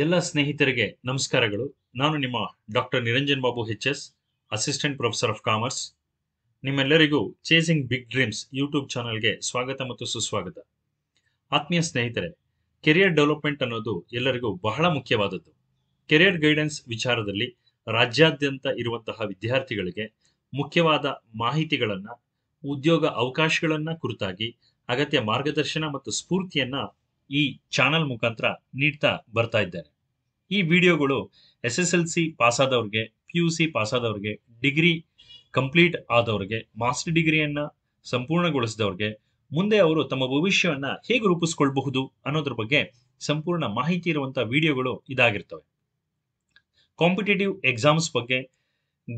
ಎಲ್ಲ ಸ್ನೇಹಿತರಿಗೆ ನಮಸ್ಕಾರಗಳು ನಾನು ನಿಮ್ಮ doctor Niranjan Babu H S assistant professor of commerce ನಿಮ್ಮೆಲ್ಲರಿಗೂ ಚೇಸಿಂಗ್ ಬಿಗ್ ಡ್ರೀಮ್ಸ್ ಯೂಟ್ಯೂಬ್ ಚಾನಲ್ಗೆ ಸ್ವಾಗತ ಮತ್ತು ಸುಸ್ವಾಗತ ಆತ್ಮೀಯ ಸ್ನೇಹಿತರೆ ಕೆರಿಯರ್ ಡೆವಲಪ್ಮೆಂಟ್ ಅನ್ನೋದು ಎಲ್ಲರಿಗೂ ಬಹಳ ಮುಖ್ಯವಾದದ್ದು ಕೆರಿಯರ್ ಗೈಡೆನ್ಸ್ ವಿಚಾರದಲ್ಲಿ ರಾಜ್ಯಾದ್ಯಂತ ಇರುವಂತಹ ವಿದ್ಯಾರ್ಥಿಗಳಿಗೆ ಮುಖ್ಯವಾದ ಮಾಹಿತಿಗಳನ್ನು ಉದ್ಯೋಗ ಅವಕಾಶಗಳನ್ನ ಕುರಿತಾಗಿ ಅಗತ್ಯ ಮಾರ್ಗದರ್ಶನ ಮತ್ತು ಸ್ಫೂರ್ತಿಯನ್ನ ಈ ಚಾನಲ್ ಮುಖಾಂತರ ನೀಡ್ತಾ ಬರ್ತಾ ಇದ್ದೇನೆ ಈ ವಿಡಿಯೋಗಳು ಎಸ್ ಎಸ್ ಎಲ್ ಸಿ ಪಾಸಾದವ್ರಿಗೆ ಪಿ ಯು ಸಿ ಪಾಸಾದವ್ರಿಗೆ ಡಿಗ್ರಿ ಕಂಪ್ಲೀಟ್ ಆದವ್ರಿಗೆ ಮಾಸ್ಟರ್ ಡಿಗ್ರಿಯನ್ನು ಸಂಪೂರ್ಣಗೊಳಿಸಿದವ್ರಿಗೆ ಮುಂದೆ ಅವರು ತಮ್ಮ ಭವಿಷ್ಯವನ್ನು ಹೇಗೆ ರೂಪಿಸ್ಕೊಳ್ಬಹುದು ಅನ್ನೋದ್ರ ಬಗ್ಗೆ ಸಂಪೂರ್ಣ ಮಾಹಿತಿ ಇರುವಂಥ ವಿಡಿಯೋಗಳು ಇದಾಗಿರ್ತವೆ ಕಾಂಪಿಟೇಟಿವ್ ಎಕ್ಸಾಮ್ಸ್ ಬಗ್ಗೆ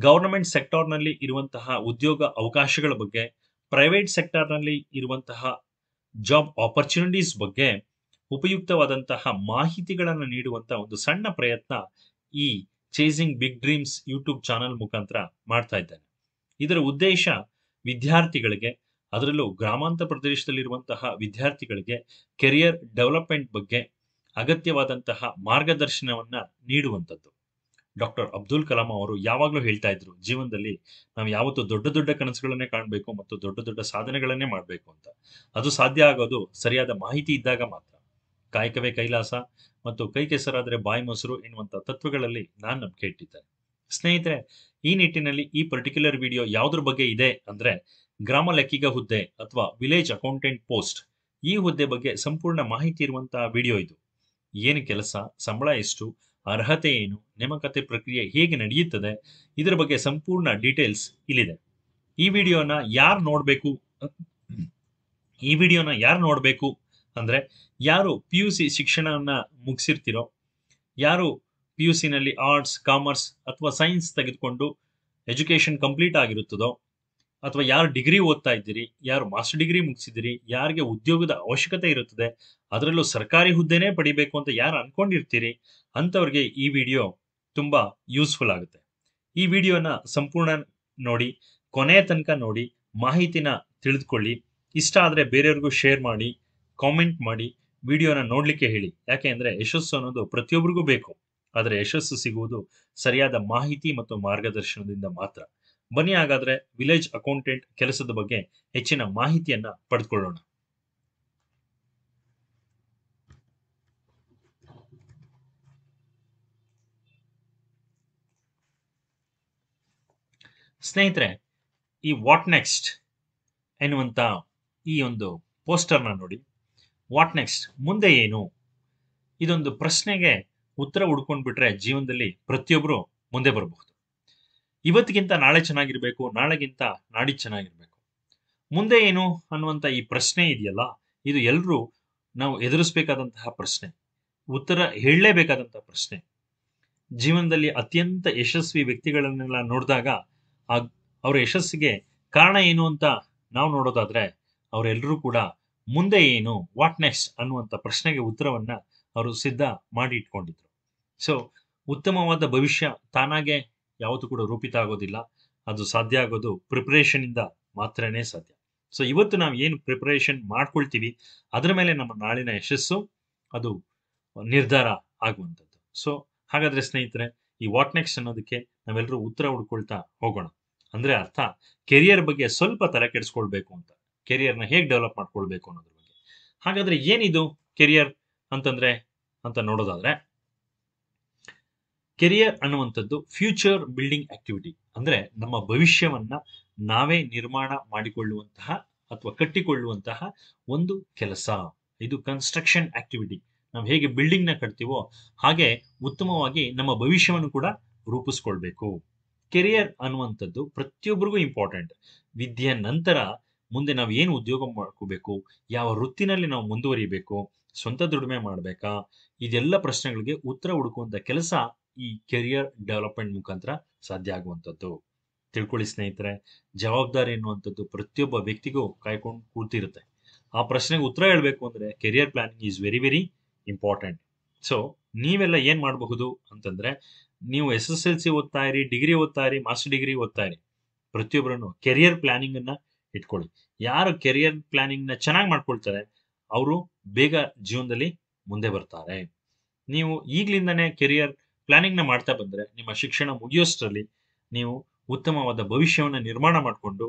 ಗವರ್ನಮೆಂಟ್ ಸೆಕ್ಟರ್ನಲ್ಲಿ ಇರುವಂತಹ ಉದ್ಯೋಗ ಅವಕಾಶಗಳ ಬಗ್ಗೆ ಪ್ರೈವೇಟ್ ಸೆಕ್ಟರ್ನಲ್ಲಿ ಇರುವಂತಹ ಜಾಬ್ ಆಪರ್ಚುನಿಟೀಸ್ ಬಗ್ಗೆ ಉಪಯುಕ್ತವಾದಂತಹ ಮಾಹಿತಿಗಳನ್ನು ನೀಡುವಂತಹ ಒಂದು ಸಣ್ಣ ಪ್ರಯತ್ನ ಈ chasing big dreams YouTube channel ಮುಖಾಂತರ ಮಾಡ್ತಾ ಇದ್ದಾರೆ ಇದರ ಉದ್ದೇಶ ವಿದ್ಯಾರ್ಥಿಗಳಿಗೆ ಅದರಲ್ಲೂ ಗ್ರಾಮಾಂತರ ಪ್ರದೇಶದಲ್ಲಿರುವಂತಹ ವಿದ್ಯಾರ್ಥಿಗಳಿಗೆ ಕೆರಿಯರ್ ಡೆವಲಪ್ಮೆಂಟ್ ಬಗ್ಗೆ ಅಗತ್ಯವಾದಂತಹ ಮಾರ್ಗದರ್ಶನವನ್ನ ನೀಡುವಂಥದ್ದು ಡಾಕ್ಟರ್ ಅಬ್ದುಲ್ ಕಲಾಂ ಅವರು ಯಾವಾಗಲೂ ಹೇಳ್ತಾ ಇದ್ರು ಜೀವನದಲ್ಲಿ ನಾವು ಯಾವತ್ತೂ ದೊಡ್ಡ ದೊಡ್ಡ ಕನಸುಗಳನ್ನೇ ಕಾಣಬೇಕು ಮತ್ತು ದೊಡ್ಡ ದೊಡ್ಡ ಸಾಧನೆಗಳನ್ನೇ ಮಾಡಬೇಕು ಅಂತ ಅದು ಸಾಧ್ಯ ಆಗೋದು ಸರಿಯಾದ ಮಾಹಿತಿ ಇದ್ದಾಗ ಮಾತ್ರ ಕಾಯಕವೇ ಕೈಲಾಸ ಮತ್ತು ಕೈ ಕೆಸರಾದರೆ ಬಾಯಿ ಮೊಸರು ಎನ್ನುವಂಥ ತತ್ವಗಳಲ್ಲಿ ನಾನು ನಂಬಿಕೆ ಇಟ್ಟಿದ್ದೇನೆ ಸ್ನೇಹಿತರೆ ಈ ನಿಟ್ಟಿನಲ್ಲಿ ಈ ಪರ್ಟಿಕ್ಯುಲರ್ ವಿಡಿಯೋ ಯಾವುದ್ರ ಬಗ್ಗೆ ಇದೆ ಅಂದರೆ ಗ್ರಾಮ ಲೆಕ್ಕಿಗ ಹುದ್ದೆ ಅಥವಾ ವಿಲೇಜ್ ಅಕೌಂಟೆಂಟ್ ಪೋಸ್ಟ್ ಈ ಹುದ್ದೆ ಬಗ್ಗೆ ಸಂಪೂರ್ಣ ಮಾಹಿತಿ ಇರುವಂತಹ ವಿಡಿಯೋ ಇದು ಏನು ಕೆಲಸ ಸಂಬಳ ಎಷ್ಟು ಅರ್ಹತೆ ಏನು ನೇಮಕತೆ ಪ್ರಕ್ರಿಯೆ ಹೇಗೆ ನಡೆಯುತ್ತದೆ ಇದರ ಬಗ್ಗೆ ಸಂಪೂರ್ಣ ಡೀಟೇಲ್ಸ್ ಇಲ್ಲಿದೆ ಈ ವಿಡಿಯೋನ ಯಾರು ನೋಡಬೇಕು ಈ ವಿಡಿಯೋನ ಯಾರು ನೋಡಬೇಕು ಅಂದರೆ ಯಾರು ಪಿ ಯು ಸಿ ಶಿಕ್ಷಣವನ್ನು ಮುಗಿಸಿರ್ತಿರೋ ಯಾರು ಪಿ ಯು ಸಿನಲ್ಲಿ ಆರ್ಟ್ಸ್ ಕಾಮರ್ಸ್ ಅಥವಾ ಸೈನ್ಸ್ ತೆಗೆದುಕೊಂಡು ಎಜುಕೇಷನ್ ಕಂಪ್ಲೀಟ್ ಆಗಿರುತ್ತದೋ ಅಥವಾ ಯಾರು ಡಿಗ್ರಿ ಓದ್ತಾ ಇದ್ದೀರಿ ಯಾರು ಮಾಸ್ಟರ್ ಡಿಗ್ರಿ ಮುಗಿಸಿದಿರಿ ಯಾರಿಗೆ ಉದ್ಯೋಗದ ಅವಶ್ಯಕತೆ ಇರುತ್ತದೆ ಅದರಲ್ಲೂ ಸರ್ಕಾರಿ ಹುದ್ದೆನೇ ಪಡಿಬೇಕು ಅಂತ ಯಾರು ಅನ್ಕೊಂಡಿರ್ತೀರಿ ಅಂಥವ್ರಿಗೆ ಈ ವಿಡಿಯೋ ತುಂಬ ಯೂಸ್ಫುಲ್ ಆಗುತ್ತೆ ಈ ವಿಡಿಯೋನ ಸಂಪೂರ್ಣ ನೋಡಿ ಕೊನೆಯ ತನಕ ನೋಡಿ ಮಾಹಿತಿನ ತಿಳಿದುಕೊಳ್ಳಿ ಇಷ್ಟ ಆದರೆ ಬೇರೆಯವ್ರಿಗೂ ಶೇರ್ ಮಾಡಿ ಕಾಮೆಂಟ್ ಮಾಡಿ ವಿಡಿಯೋನ ನೋಡಲಿಕ್ಕೆ ಹೇಳಿ ಯಾಕೆ ಅಂದ್ರೆ ಯಶಸ್ಸು ಅನ್ನೋದು ಪ್ರತಿಯೊಬ್ಬರಿಗೂ ಬೇಕು ಆದರೆ ಯಶಸ್ಸು ಸಿಗುವುದು ಸರಿಯಾದ ಮಾಹಿತಿ ಮತ್ತು ಮಾರ್ಗದರ್ಶನದಿಂದ ಮಾತ್ರ ಬನ್ನಿ ಹಾಗಾದ್ರೆ ವಿಲೇಜ್ ಅಕೌಂಟೆಂಟ್ ಕೆಲಸದ ಬಗ್ಗೆ ಹೆಚ್ಚಿನ ಮಾಹಿತಿಯನ್ನ ಪಡೆದುಕೊಳ್ಳೋಣ ಸ್ನೇಹಿತರೆ ಈ ವಾಟ್ ನೆಕ್ಸ್ಟ್ ಎನ್ನುವಂತ ಈ ಒಂದು ಪೋಸ್ಟರ್ನ ನೋಡಿ ವಾಟ್ ನೆಕ್ಸ್ಟ್ ಮುಂದೆ ಏನು ಇದೊಂದು ಪ್ರಶ್ನೆಗೆ ಉತ್ತರ ಹುಡ್ಕೊಂಡ್ಬಿಟ್ರೆ ಜೀವನದಲ್ಲಿ ಪ್ರತಿಯೊಬ್ಬರು ಮುಂದೆ ಬರಬಹುದು ಇವತ್ತಿಗಿಂತ ನಾಳೆ ಚೆನ್ನಾಗಿರ್ಬೇಕು ನಾಳೆಗಿಂತ ನಾಡಿ ಚೆನ್ನಾಗಿರ್ಬೇಕು ಮುಂದೆ ಏನು ಅನ್ನುವಂಥ ಈ ಪ್ರಶ್ನೆ ಇದೆಯಲ್ಲ ಇದು ಎಲ್ಲರೂ ನಾವು ಎದುರಿಸಬೇಕಾದಂತಹ ಪ್ರಶ್ನೆ ಉತ್ತರ ಹೇಳಲೇಬೇಕಾದಂತಹ ಪ್ರಶ್ನೆ ಜೀವನದಲ್ಲಿ ಅತ್ಯಂತ ಯಶಸ್ವಿ ವ್ಯಕ್ತಿಗಳನ್ನೆಲ್ಲ ನೋಡಿದಾಗ ಅವರ ಯಶಸ್ಸಿಗೆ ಕಾರಣ ಏನು ಅಂತ ನಾವು ನೋಡೋದಾದ್ರೆ ಅವರೆಲ್ಲರೂ ಕೂಡ ಮುಂದೆ ಏನು ವಾಟ್ ನೆಕ್ಸ್ಟ್ ಅನ್ನುವಂಥ ಪ್ರಶ್ನೆಗೆ ಉತ್ತರವನ್ನ ಅವರು ಸಿದ್ಧ ಮಾಡಿ ಇಟ್ಕೊಂಡಿದ್ರು ಸೊ ಉತ್ತಮವಾದ ಭವಿಷ್ಯ ತಾನಾಗೆ ಯಾವುದು ಕೂಡ ರೂಪಿತ ಆಗೋದಿಲ್ಲ ಅದು ಸಾಧ್ಯ ಆಗೋದು ಇಂದ ಮಾತ್ರನೇ ಸಾಧ್ಯ ಸೊ ಇವತ್ತು ನಾವು ಏನು ಪ್ರಿಪರೇಷನ್ ಮಾಡ್ಕೊಳ್ತೀವಿ ಅದರ ಮೇಲೆ ನಮ್ಮ ನಾಳಿನ ಯಶಸ್ಸು ಅದು ನಿರ್ಧಾರ ಆಗುವಂಥದ್ದು ಸೊ ಹಾಗಾದ್ರೆ ಸ್ನೇಹಿತರೆ ಈ ವಾಟ್ ನೆಕ್ಸ್ಟ್ ಅನ್ನೋದಕ್ಕೆ ನಾವೆಲ್ಲರೂ ಉತ್ತರ ಹುಡ್ಕೊಳ್ತಾ ಹೋಗೋಣ ಅಂದ್ರೆ ಅರ್ಥ ಕೆರಿಯರ್ ಬಗ್ಗೆ ಸ್ವಲ್ಪ ತಲೆ ಕೆಡಿಸ್ಕೊಳ್ಬೇಕು ಅಂತ ಕೆರಿಯರ್ನ ಹೇಗೆ ಡೆವಲಪ್ ಮಾಡ್ಕೊಳ್ಬೇಕು ಅನ್ನೋದ್ರ ಬಗ್ಗೆ ಹಾಗಾದ್ರೆ ಏನಿದು ಕೆರಿಯರ್ ಅಂತಂದ್ರೆ ಅಂತ ನೋಡೋದಾದ್ರೆ ಕೆರಿಯರ್ ಅನ್ನುವಂಥದ್ದು ಫ್ಯೂಚರ್ ಬಿಲ್ಡಿಂಗ್ ಆಕ್ಟಿವಿಟಿ ಅಂದ್ರೆ ನಮ್ಮ ಭವಿಷ್ಯವನ್ನ ನಾವೇ ನಿರ್ಮಾಣ ಮಾಡಿಕೊಳ್ಳುವಂತಹ ಅಥವಾ ಕಟ್ಟಿಕೊಳ್ಳುವಂತಹ ಒಂದು ಕೆಲಸ ಇದು ಕನ್ಸ್ಟ್ರಕ್ಷನ್ ಆಕ್ಟಿವಿಟಿ ನಾವು ಹೇಗೆ ಬಿಲ್ಡಿಂಗ್ ನ ಕಟ್ತೀವೋ ಹಾಗೆ ಉತ್ತಮವಾಗಿ ನಮ್ಮ ಭವಿಷ್ಯವನ್ನು ಕೂಡ ರೂಪಿಸ್ಕೊಳ್ಬೇಕು ಕೆರಿಯರ್ ಅನ್ನುವಂಥದ್ದು ಪ್ರತಿಯೊಬ್ಬರಿಗೂ ಇಂಪಾರ್ಟೆಂಟ್ ವಿದ್ಯೆಯ ನಂತರ ಮುಂದೆ ನಾವು ಏನು ಉದ್ಯೋಗ ಮಾಡ್ಕೋಬೇಕು ಯಾವ ವೃತ್ತಿನಲ್ಲಿ ನಾವು ಮುಂದುವರಿಬೇಕು ಸ್ವಂತ ದುಡಿಮೆ ಮಾಡಬೇಕಾ ಇದೆಲ್ಲ ಪ್ರಶ್ನೆಗಳಿಗೆ ಉತ್ತರ ಹುಡುಕುವಂತ ಕೆಲಸ ಈ ಕೆರಿಯರ್ ಡೆವಲಪ್ಮೆಂಟ್ ಮುಖಾಂತರ ಸಾಧ್ಯ ಆಗುವಂಥದ್ದು ತಿಳ್ಕೊಳ್ಳಿ ಸ್ನೇಹಿತರೆ ಜವಾಬ್ದಾರಿ ಎನ್ನುವಂಥದ್ದು ಪ್ರತಿಯೊಬ್ಬ ವ್ಯಕ್ತಿಗೂ ಕಾಯ್ಕೊಂಡು ಕೂತಿರುತ್ತೆ ಆ ಪ್ರಶ್ನೆಗೆ ಉತ್ತರ ಹೇಳಬೇಕು ಅಂದ್ರೆ career planning is very very important so ನೀವೆಲ್ಲ ಏನು ಮಾಡಬಹುದು ಅಂತಂದ್ರೆ ನೀವು ಎಸ್ ಎಸ್ ಎಲ್ ಸಿ ಓದ್ತಾ ಇರಿ ಡಿಗ್ರಿ ಓದ್ತಾ ಇರಿ ಮಾಸ್ಟರ್ ಡಿಗ್ರಿ ಓದ್ತಾ ಇರಿ ಪ್ರತಿಯೊಬ್ಬರನ್ನು ಕೆರಿಯರ್ ಪ್ಲಾನಿಂಗ್ ಅನ್ನ ಇಟ್ಕೊಳ್ಳಿ ಯಾರು ಕೆರಿಯರ್ ಪ್ಲಾನಿಂಗ್ ನ ಚೆನ್ನಾಗಿ ಮಾಡ್ಕೊಳ್ತಾರೆ ಅವರು ಬೇಗ ಜೀವನದಲ್ಲಿ ಮುಂದೆ ಬರ್ತಾರೆ ನೀವು ಈಗ್ಲಿಂದನೇ ಕೆರಿಯರ್ ಪ್ಲಾನಿಂಗ್ ನ ಮಾಡ್ತಾ ಬಂದ್ರೆ ನಿಮ್ಮ ಶಿಕ್ಷಣ ಮುಗಿಯೋಷ್ಟರಲ್ಲಿ ನೀವು ಉತ್ತಮವಾದ ಭವಿಷ್ಯವನ್ನು ನಿರ್ಮಾಣ ಮಾಡಿಕೊಂಡು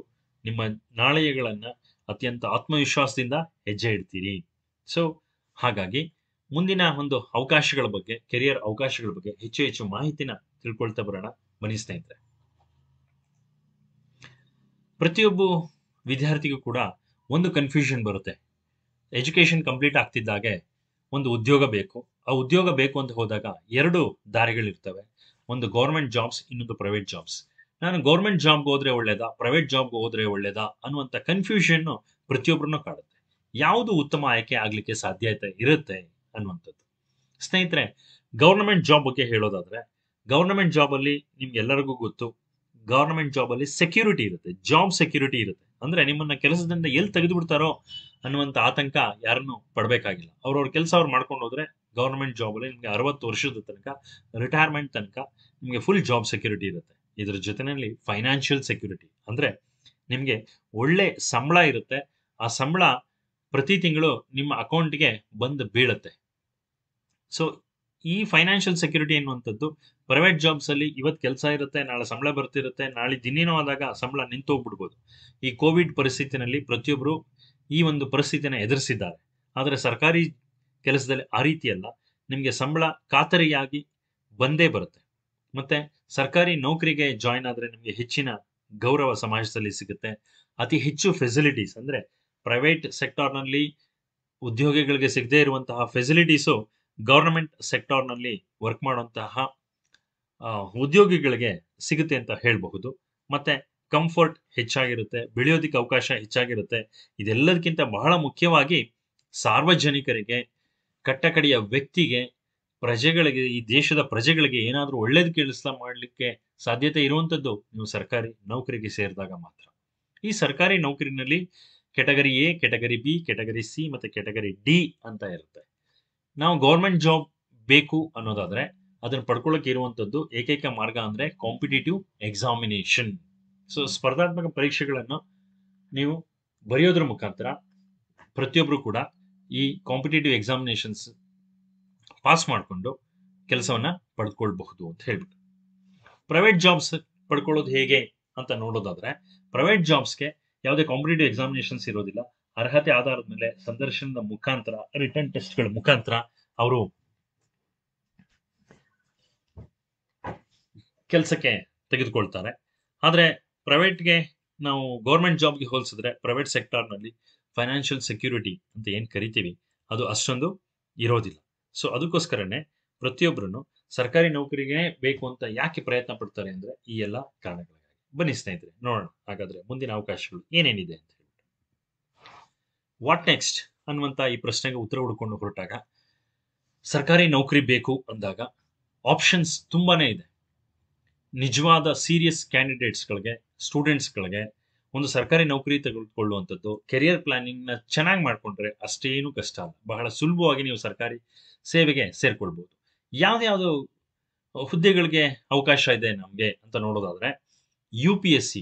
ನಿಮ್ಮ ನಾಳೆಯಗಳನ್ನ ಅತ್ಯಂತ ಆತ್ಮವಿಶ್ವಾಸದಿಂದ ಹೆಜ್ಜೆ ಇಡ್ತೀರಿ ಸೊ ಹಾಗಾಗಿ ಮುಂದಿನ ಒಂದು ಅವಕಾಶಗಳ ಬಗ್ಗೆ ಕೆರಿಯರ್ ಅವಕಾಶಗಳ ಬಗ್ಗೆ ಹೆಚ್ಚು ಹೆಚ್ಚು ಮಾಹಿತಿನ ತಿಳ್ಕೊಳ್ತಾ ಬರೋಣ ಬನ್ನಿ ಸ್ನೇಹಿತರೆ ಪ್ರತಿಯೊಬ್ಬ ವಿದ್ಯಾರ್ಥಿಗೂ ಕೂಡ ಒಂದು ಕನ್ಫ್ಯೂಷನ್ ಬರುತ್ತೆ ಎಜುಕೇಷನ್ ಕಂಪ್ಲೀಟ್ ಆಗ್ತಿದ್ದಾಗೆ ಒಂದು ಉದ್ಯೋಗ ಬೇಕು ಆ ಉದ್ಯೋಗ ಬೇಕು ಅಂತ ಹೋದಾಗ ಎರಡು ದಾರಿಗಳಿರ್ತವೆ ಒಂದು ಗೌರ್ಮೆಂಟ್ ಜಾಬ್ಸ್ ಇನ್ನೊಂದು ಪ್ರೈವೇಟ್ ಜಾಬ್ಸ್ ನಾನು ಗೌರ್ಮೆಂಟ್ ಜಾಬ್ಗೆ ಹೋದ್ರೆ ಒಳ್ಳೇದಾ ಪ್ರೈವೇಟ್ ಜಾಬ್ಗೆ ಹೋದ್ರೆ ಒಳ್ಳೇದಾ ಅನ್ನುವಂಥ ಕನ್ಫ್ಯೂಷನ್ ಪ್ರತಿಯೊಬ್ಬರನ್ನು ಕಾಡುತ್ತೆ ಯಾವುದು ಉತ್ತಮ ಆಯ್ಕೆ ಆಗಲಿಕ್ಕೆ ಸಾಧ್ಯತೆ ಇರುತ್ತೆ ಅನ್ನುವಂಥದ್ದು ಸ್ನೇಹಿತರೆ ಗೌರ್ಮೆಂಟ್ ಜಾಬ್ ಬಗ್ಗೆ ಹೇಳೋದಾದ್ರೆ ಗೌರ್ಮೆಂಟ್ ಜಾಬಲ್ಲಿ ನಿಮ್ಗೆಲ್ಲರಿಗೂ ಗೊತ್ತು ಗೌರ್ಮೆಂಟ್ ಜಾಬಲ್ಲಿ ಸೆಕ್ಯೂರಿಟಿ ಇರುತ್ತೆ ಜಾಬ್ ಸೆಕ್ಯೂರಿಟಿ ಇರುತ್ತೆ ಅಂದ್ರೆ ನಿಮ್ಮನ್ನ ಕೆಲಸದಿಂದ ಎಲ್ಲಿ ತೆಗೆದು ಬಿಡ್ತಾರೋ ಅನ್ನುವಂತ ಆತಂಕ ಯಾರನ್ನು ಪಡಬೇಕಾಗಿಲ್ಲ ಅವ್ರವ್ರ ಕೆಲಸ ಅವ್ರು ಮಾಡ್ಕೊಂಡು ಹೋದ್ರೆ ಗೌರ್ಮೆಂಟ್ ಜಾಬ್ ಅಲ್ಲಿ ನಿಮ್ಗೆ ಅರವತ್ತು ವರ್ಷದ ತನಕ ರಿಟೈರ್ಮೆಂಟ್ ತನಕ ನಿಮಗೆ ಫುಲ್ ಜಾಬ್ ಸೆಕ್ಯೂರಿಟಿ ಇರುತ್ತೆ ಇದ್ರ ಜೊತೆನಲ್ಲಿ ಫೈನಾನ್ಷಿಯಲ್ ಸೆಕ್ಯೂರಿಟಿ ಅಂದ್ರೆ ನಿಮ್ಗೆ ಒಳ್ಳೆ ಸಂಬಳ ಇರುತ್ತೆ ಆ ಸಂಬಳ ಪ್ರತಿ ತಿಂಗಳು ನಿಮ್ಮ ಅಕೌಂಟ್ಗೆ ಬಂದು ಬೀಳುತ್ತೆ ಸೊ ಈ ಫೈನಾನ್ಷಿಯಲ್ ಸೆಕ್ಯೂರಿಟಿ ಎನ್ನುವಂಥದ್ದು ಪ್ರೈವೇಟ್ ಜಾಬ್ಸ್ ಅಲ್ಲಿ ಇವತ್ತು ಕೆಲಸ ಇರುತ್ತೆ ನಾಳೆ ಸಂಬಳ ಬರ್ತಿರುತ್ತೆ ನಾಳೆ ದಿನೇನೋ ಆದಾಗ ಸಂಬಳ ನಿಂತು ಹೋಗ್ಬಿಡ್ಬೋದು ಈ ಕೋವಿಡ್ ಪರಿಸ್ಥಿತಿನಲ್ಲಿ ಪ್ರತಿಯೊಬ್ಬರು ಈ ಒಂದು ಪರಿಸ್ಥಿತಿನ ಎದುರಿಸಿದ್ದಾರೆ ಆದರೆ ಸರ್ಕಾರಿ ಕೆಲಸದಲ್ಲಿ ಆ ರೀತಿಯಲ್ಲ ನಿಮಗೆ ಸಂಬಳ ಖಾತರಿಯಾಗಿ ಬಂದೇ ಬರುತ್ತೆ ಮತ್ತೆ ಸರ್ಕಾರಿ ನೌಕರಿಗೆ ಜಾಯಿನ್ ಆದರೆ ನಿಮಗೆ ಹೆಚ್ಚಿನ ಗೌರವ ಸಮಾಜದಲ್ಲಿ ಸಿಗುತ್ತೆ ಅತಿ ಹೆಚ್ಚು ಫೆಸಿಲಿಟೀಸ್ ಅಂದ್ರೆ ಪ್ರೈವೇಟ್ ಸೆಕ್ಟರ್ನಲ್ಲಿ ಉದ್ಯೋಗಿಗಳಿಗೆ ಸಿಗದೇ ಇರುವಂತಹ ಫೆಸಿಲಿಟೀಸು ಗವರ್ನಮೆಂಟ್ ಸೆಕ್ಟರ್ನಲ್ಲಿ ವರ್ಕ್ ಮಾಡುವಂತಹ ಉದ್ಯೋಗಿಗಳಿಗೆ ಸಿಗುತ್ತೆ ಅಂತ ಹೇಳಬಹುದು ಮತ್ತೆ ಕಂಫರ್ಟ್ ಹೆಚ್ಚಾಗಿರುತ್ತೆ ಬೆಳೆಯೋದಕ್ಕೆ ಅವಕಾಶ ಹೆಚ್ಚಾಗಿರುತ್ತೆ ಇದೆಲ್ಲದಕ್ಕಿಂತ ಬಹಳ ಮುಖ್ಯವಾಗಿ ಸಾರ್ವಜನಿಕರಿಗೆ ಕಟ್ಟಕಡೆಯ ವ್ಯಕ್ತಿಗೆ ಪ್ರಜೆಗಳಿಗೆ ಈ ದೇಶದ ಪ್ರಜೆಗಳಿಗೆ ಏನಾದರೂ ಒಳ್ಳೇದು ಕೆಲಸ ಮಾಡಲಿಕ್ಕೆ ಸಾಧ್ಯತೆ ಇರುವಂಥದ್ದು ನೀವು ಸರ್ಕಾರಿ ನೌಕರಿಗೆ ಸೇರಿದಾಗ ಮಾತ್ರ ಈ ಸರ್ಕಾರಿ ನೌಕರಿನಲ್ಲಿ category A category B category C ಮತ್ತು ಕೆಟಗರಿ ಡಿ ಅಂತ ಇರುತ್ತೆ ನಾವು ಗೌರ್ಮೆಂಟ್ ಜಾಬ್ ಬೇಕು ಅನ್ನೋದಾದ್ರೆ ಅದನ್ನ ಪಡ್ಕೊಳ್ಳೋಕೆ ಇರುವಂತದ್ದು ಏಕೈಕ ಮಾರ್ಗ ಅಂದ್ರೆ ಕಾಂಪಿಟೇಟಿವ್ ಎಕ್ಸಾಮಿನೇಷನ್ ಸೊ ಸ್ಪರ್ಧಾತ್ಮಕ ಪರೀಕ್ಷೆಗಳನ್ನು ನೀವು ಬರೆಯೋದ್ರ ಮುಖಾಂತರ ಪ್ರತಿಯೊಬ್ಬರು ಕೂಡ ಈ ಕಾಂಪಿಟೇಟಿವ್ ಎಕ್ಸಾಮಿನೇಷನ್ಸ್ ಪಾಸ್ ಮಾಡಿಕೊಂಡು ಕೆಲಸವನ್ನ ಪಡ್ಕೊಳ್ಬಹುದು ಅಂತ ಹೇಳ್ಬಿಟ್ಟು ಪ್ರೈವೇಟ್ ಜಾಬ್ಸ್ ಪಡ್ಕೊಳ್ಳೋದು ಹೇಗೆ ಅಂತ ನೋಡೋದಾದ್ರೆ ಪ್ರೈವೇಟ್ ಜಾಬ್ಸ್ಗೆ ಯಾವುದೇ ಕಾಂಪಿಟೇಟಿವ್ ಎಕ್ಸಾಮಿನೇಷನ್ಸ್ ಇರೋದಿಲ್ಲ ಅರ್ಹತೆ ಆಧಾರದ ಮೇಲೆ ಸಂದರ್ಶನದ ಮುಖಾಂತರ ರಿಟರ್ನ್ ಟೆಸ್ಟ್ಗಳ ಮುಖಾಂತರ ಅವರು ಕೆಲಸಕ್ಕೆ ತೆಗೆದುಕೊಳ್ತಾರೆ ಆದರೆ ಪ್ರೈವೇಟ್ಗೆ ನಾವು ಗೌರ್ಮೆಂಟ್ ಜಾಬ್ಗೆ ಹೋಲಿಸಿದ್ರೆ ಪ್ರೈವೇಟ್ ಸೆಕ್ಟರ್ನಲ್ಲಿ ಫೈನಾನ್ಷಿಯಲ್ ಸೆಕ್ಯೂರಿಟಿ ಅಂತ ಏನು ಕರಿತೀವಿ ಅದು ಅಷ್ಟೊಂದು ಇರೋದಿಲ್ಲ ಸೊ ಅದಕ್ಕೋಸ್ಕರನೇ ಪ್ರತಿಯೊಬ್ಬರನ್ನು ಸರ್ಕಾರಿ ನೌಕರಿಗೆ ಬೇಕು ಅಂತ ಯಾಕೆ ಪ್ರಯತ್ನ ಪಡ್ತಾರೆ ಅಂದರೆ ಈ ಎಲ್ಲ ಕಾರಣಗಳಿಗಾಗಿ ಬನ್ನಿ ಸ್ನೇಹಿತರೆ ನೋಡೋಣ ಹಾಗಾದ್ರೆ ಮುಂದಿನ ಅವಕಾಶಗಳು ಏನೇನಿದೆ ಅಂತ ವಾಟ್ ನೆಕ್ಸ್ಟ್ ಅನ್ನುವಂಥ ಈ ಪ್ರಶ್ನೆಗೆ ಉತ್ತರ ಹುಡ್ಕೊಂಡು ಹೊರಟಾಗ ಸರ್ಕಾರಿ ನೌಕರಿ ಬೇಕು ಅಂದಾಗ ಆಪ್ಷನ್ಸ್ ತುಂಬಾನೇ ಇದೆ ನಿಜವಾದ ಸೀರಿಯಸ್ ಕ್ಯಾಂಡಿಡೇಟ್ಸ್ಗಳಿಗೆ ಸ್ಟೂಡೆಂಟ್ಸ್ಗಳಿಗೆ ಒಂದು ಸರ್ಕಾರಿ ನೌಕರಿ ತೆಗೆದುಕೊಳ್ಳುವಂಥದ್ದು ಕೆರಿಯರ್ ಪ್ಲಾನಿಂಗ್ನ ಚೆನ್ನಾಗಿ ಮಾಡಿಕೊಂಡ್ರೆ ಅಷ್ಟೇನು ಕಷ್ಟ ಅಲ್ಲ ಬಹಳ ಸುಲಭವಾಗಿ ನೀವು ಸರ್ಕಾರಿ ಸೇವೆಗೆ ಸೇರ್ಕೊಳ್ಬೋದು ಯಾವ್ದ್ಯಾವುದು ಹುದ್ದೆಗಳಿಗೆ ಅವಕಾಶ ಇದೆ ನಮಗೆ ಅಂತ ನೋಡೋದಾದ್ರೆ ಯು ಪಿ ಎಸ್ ಸಿ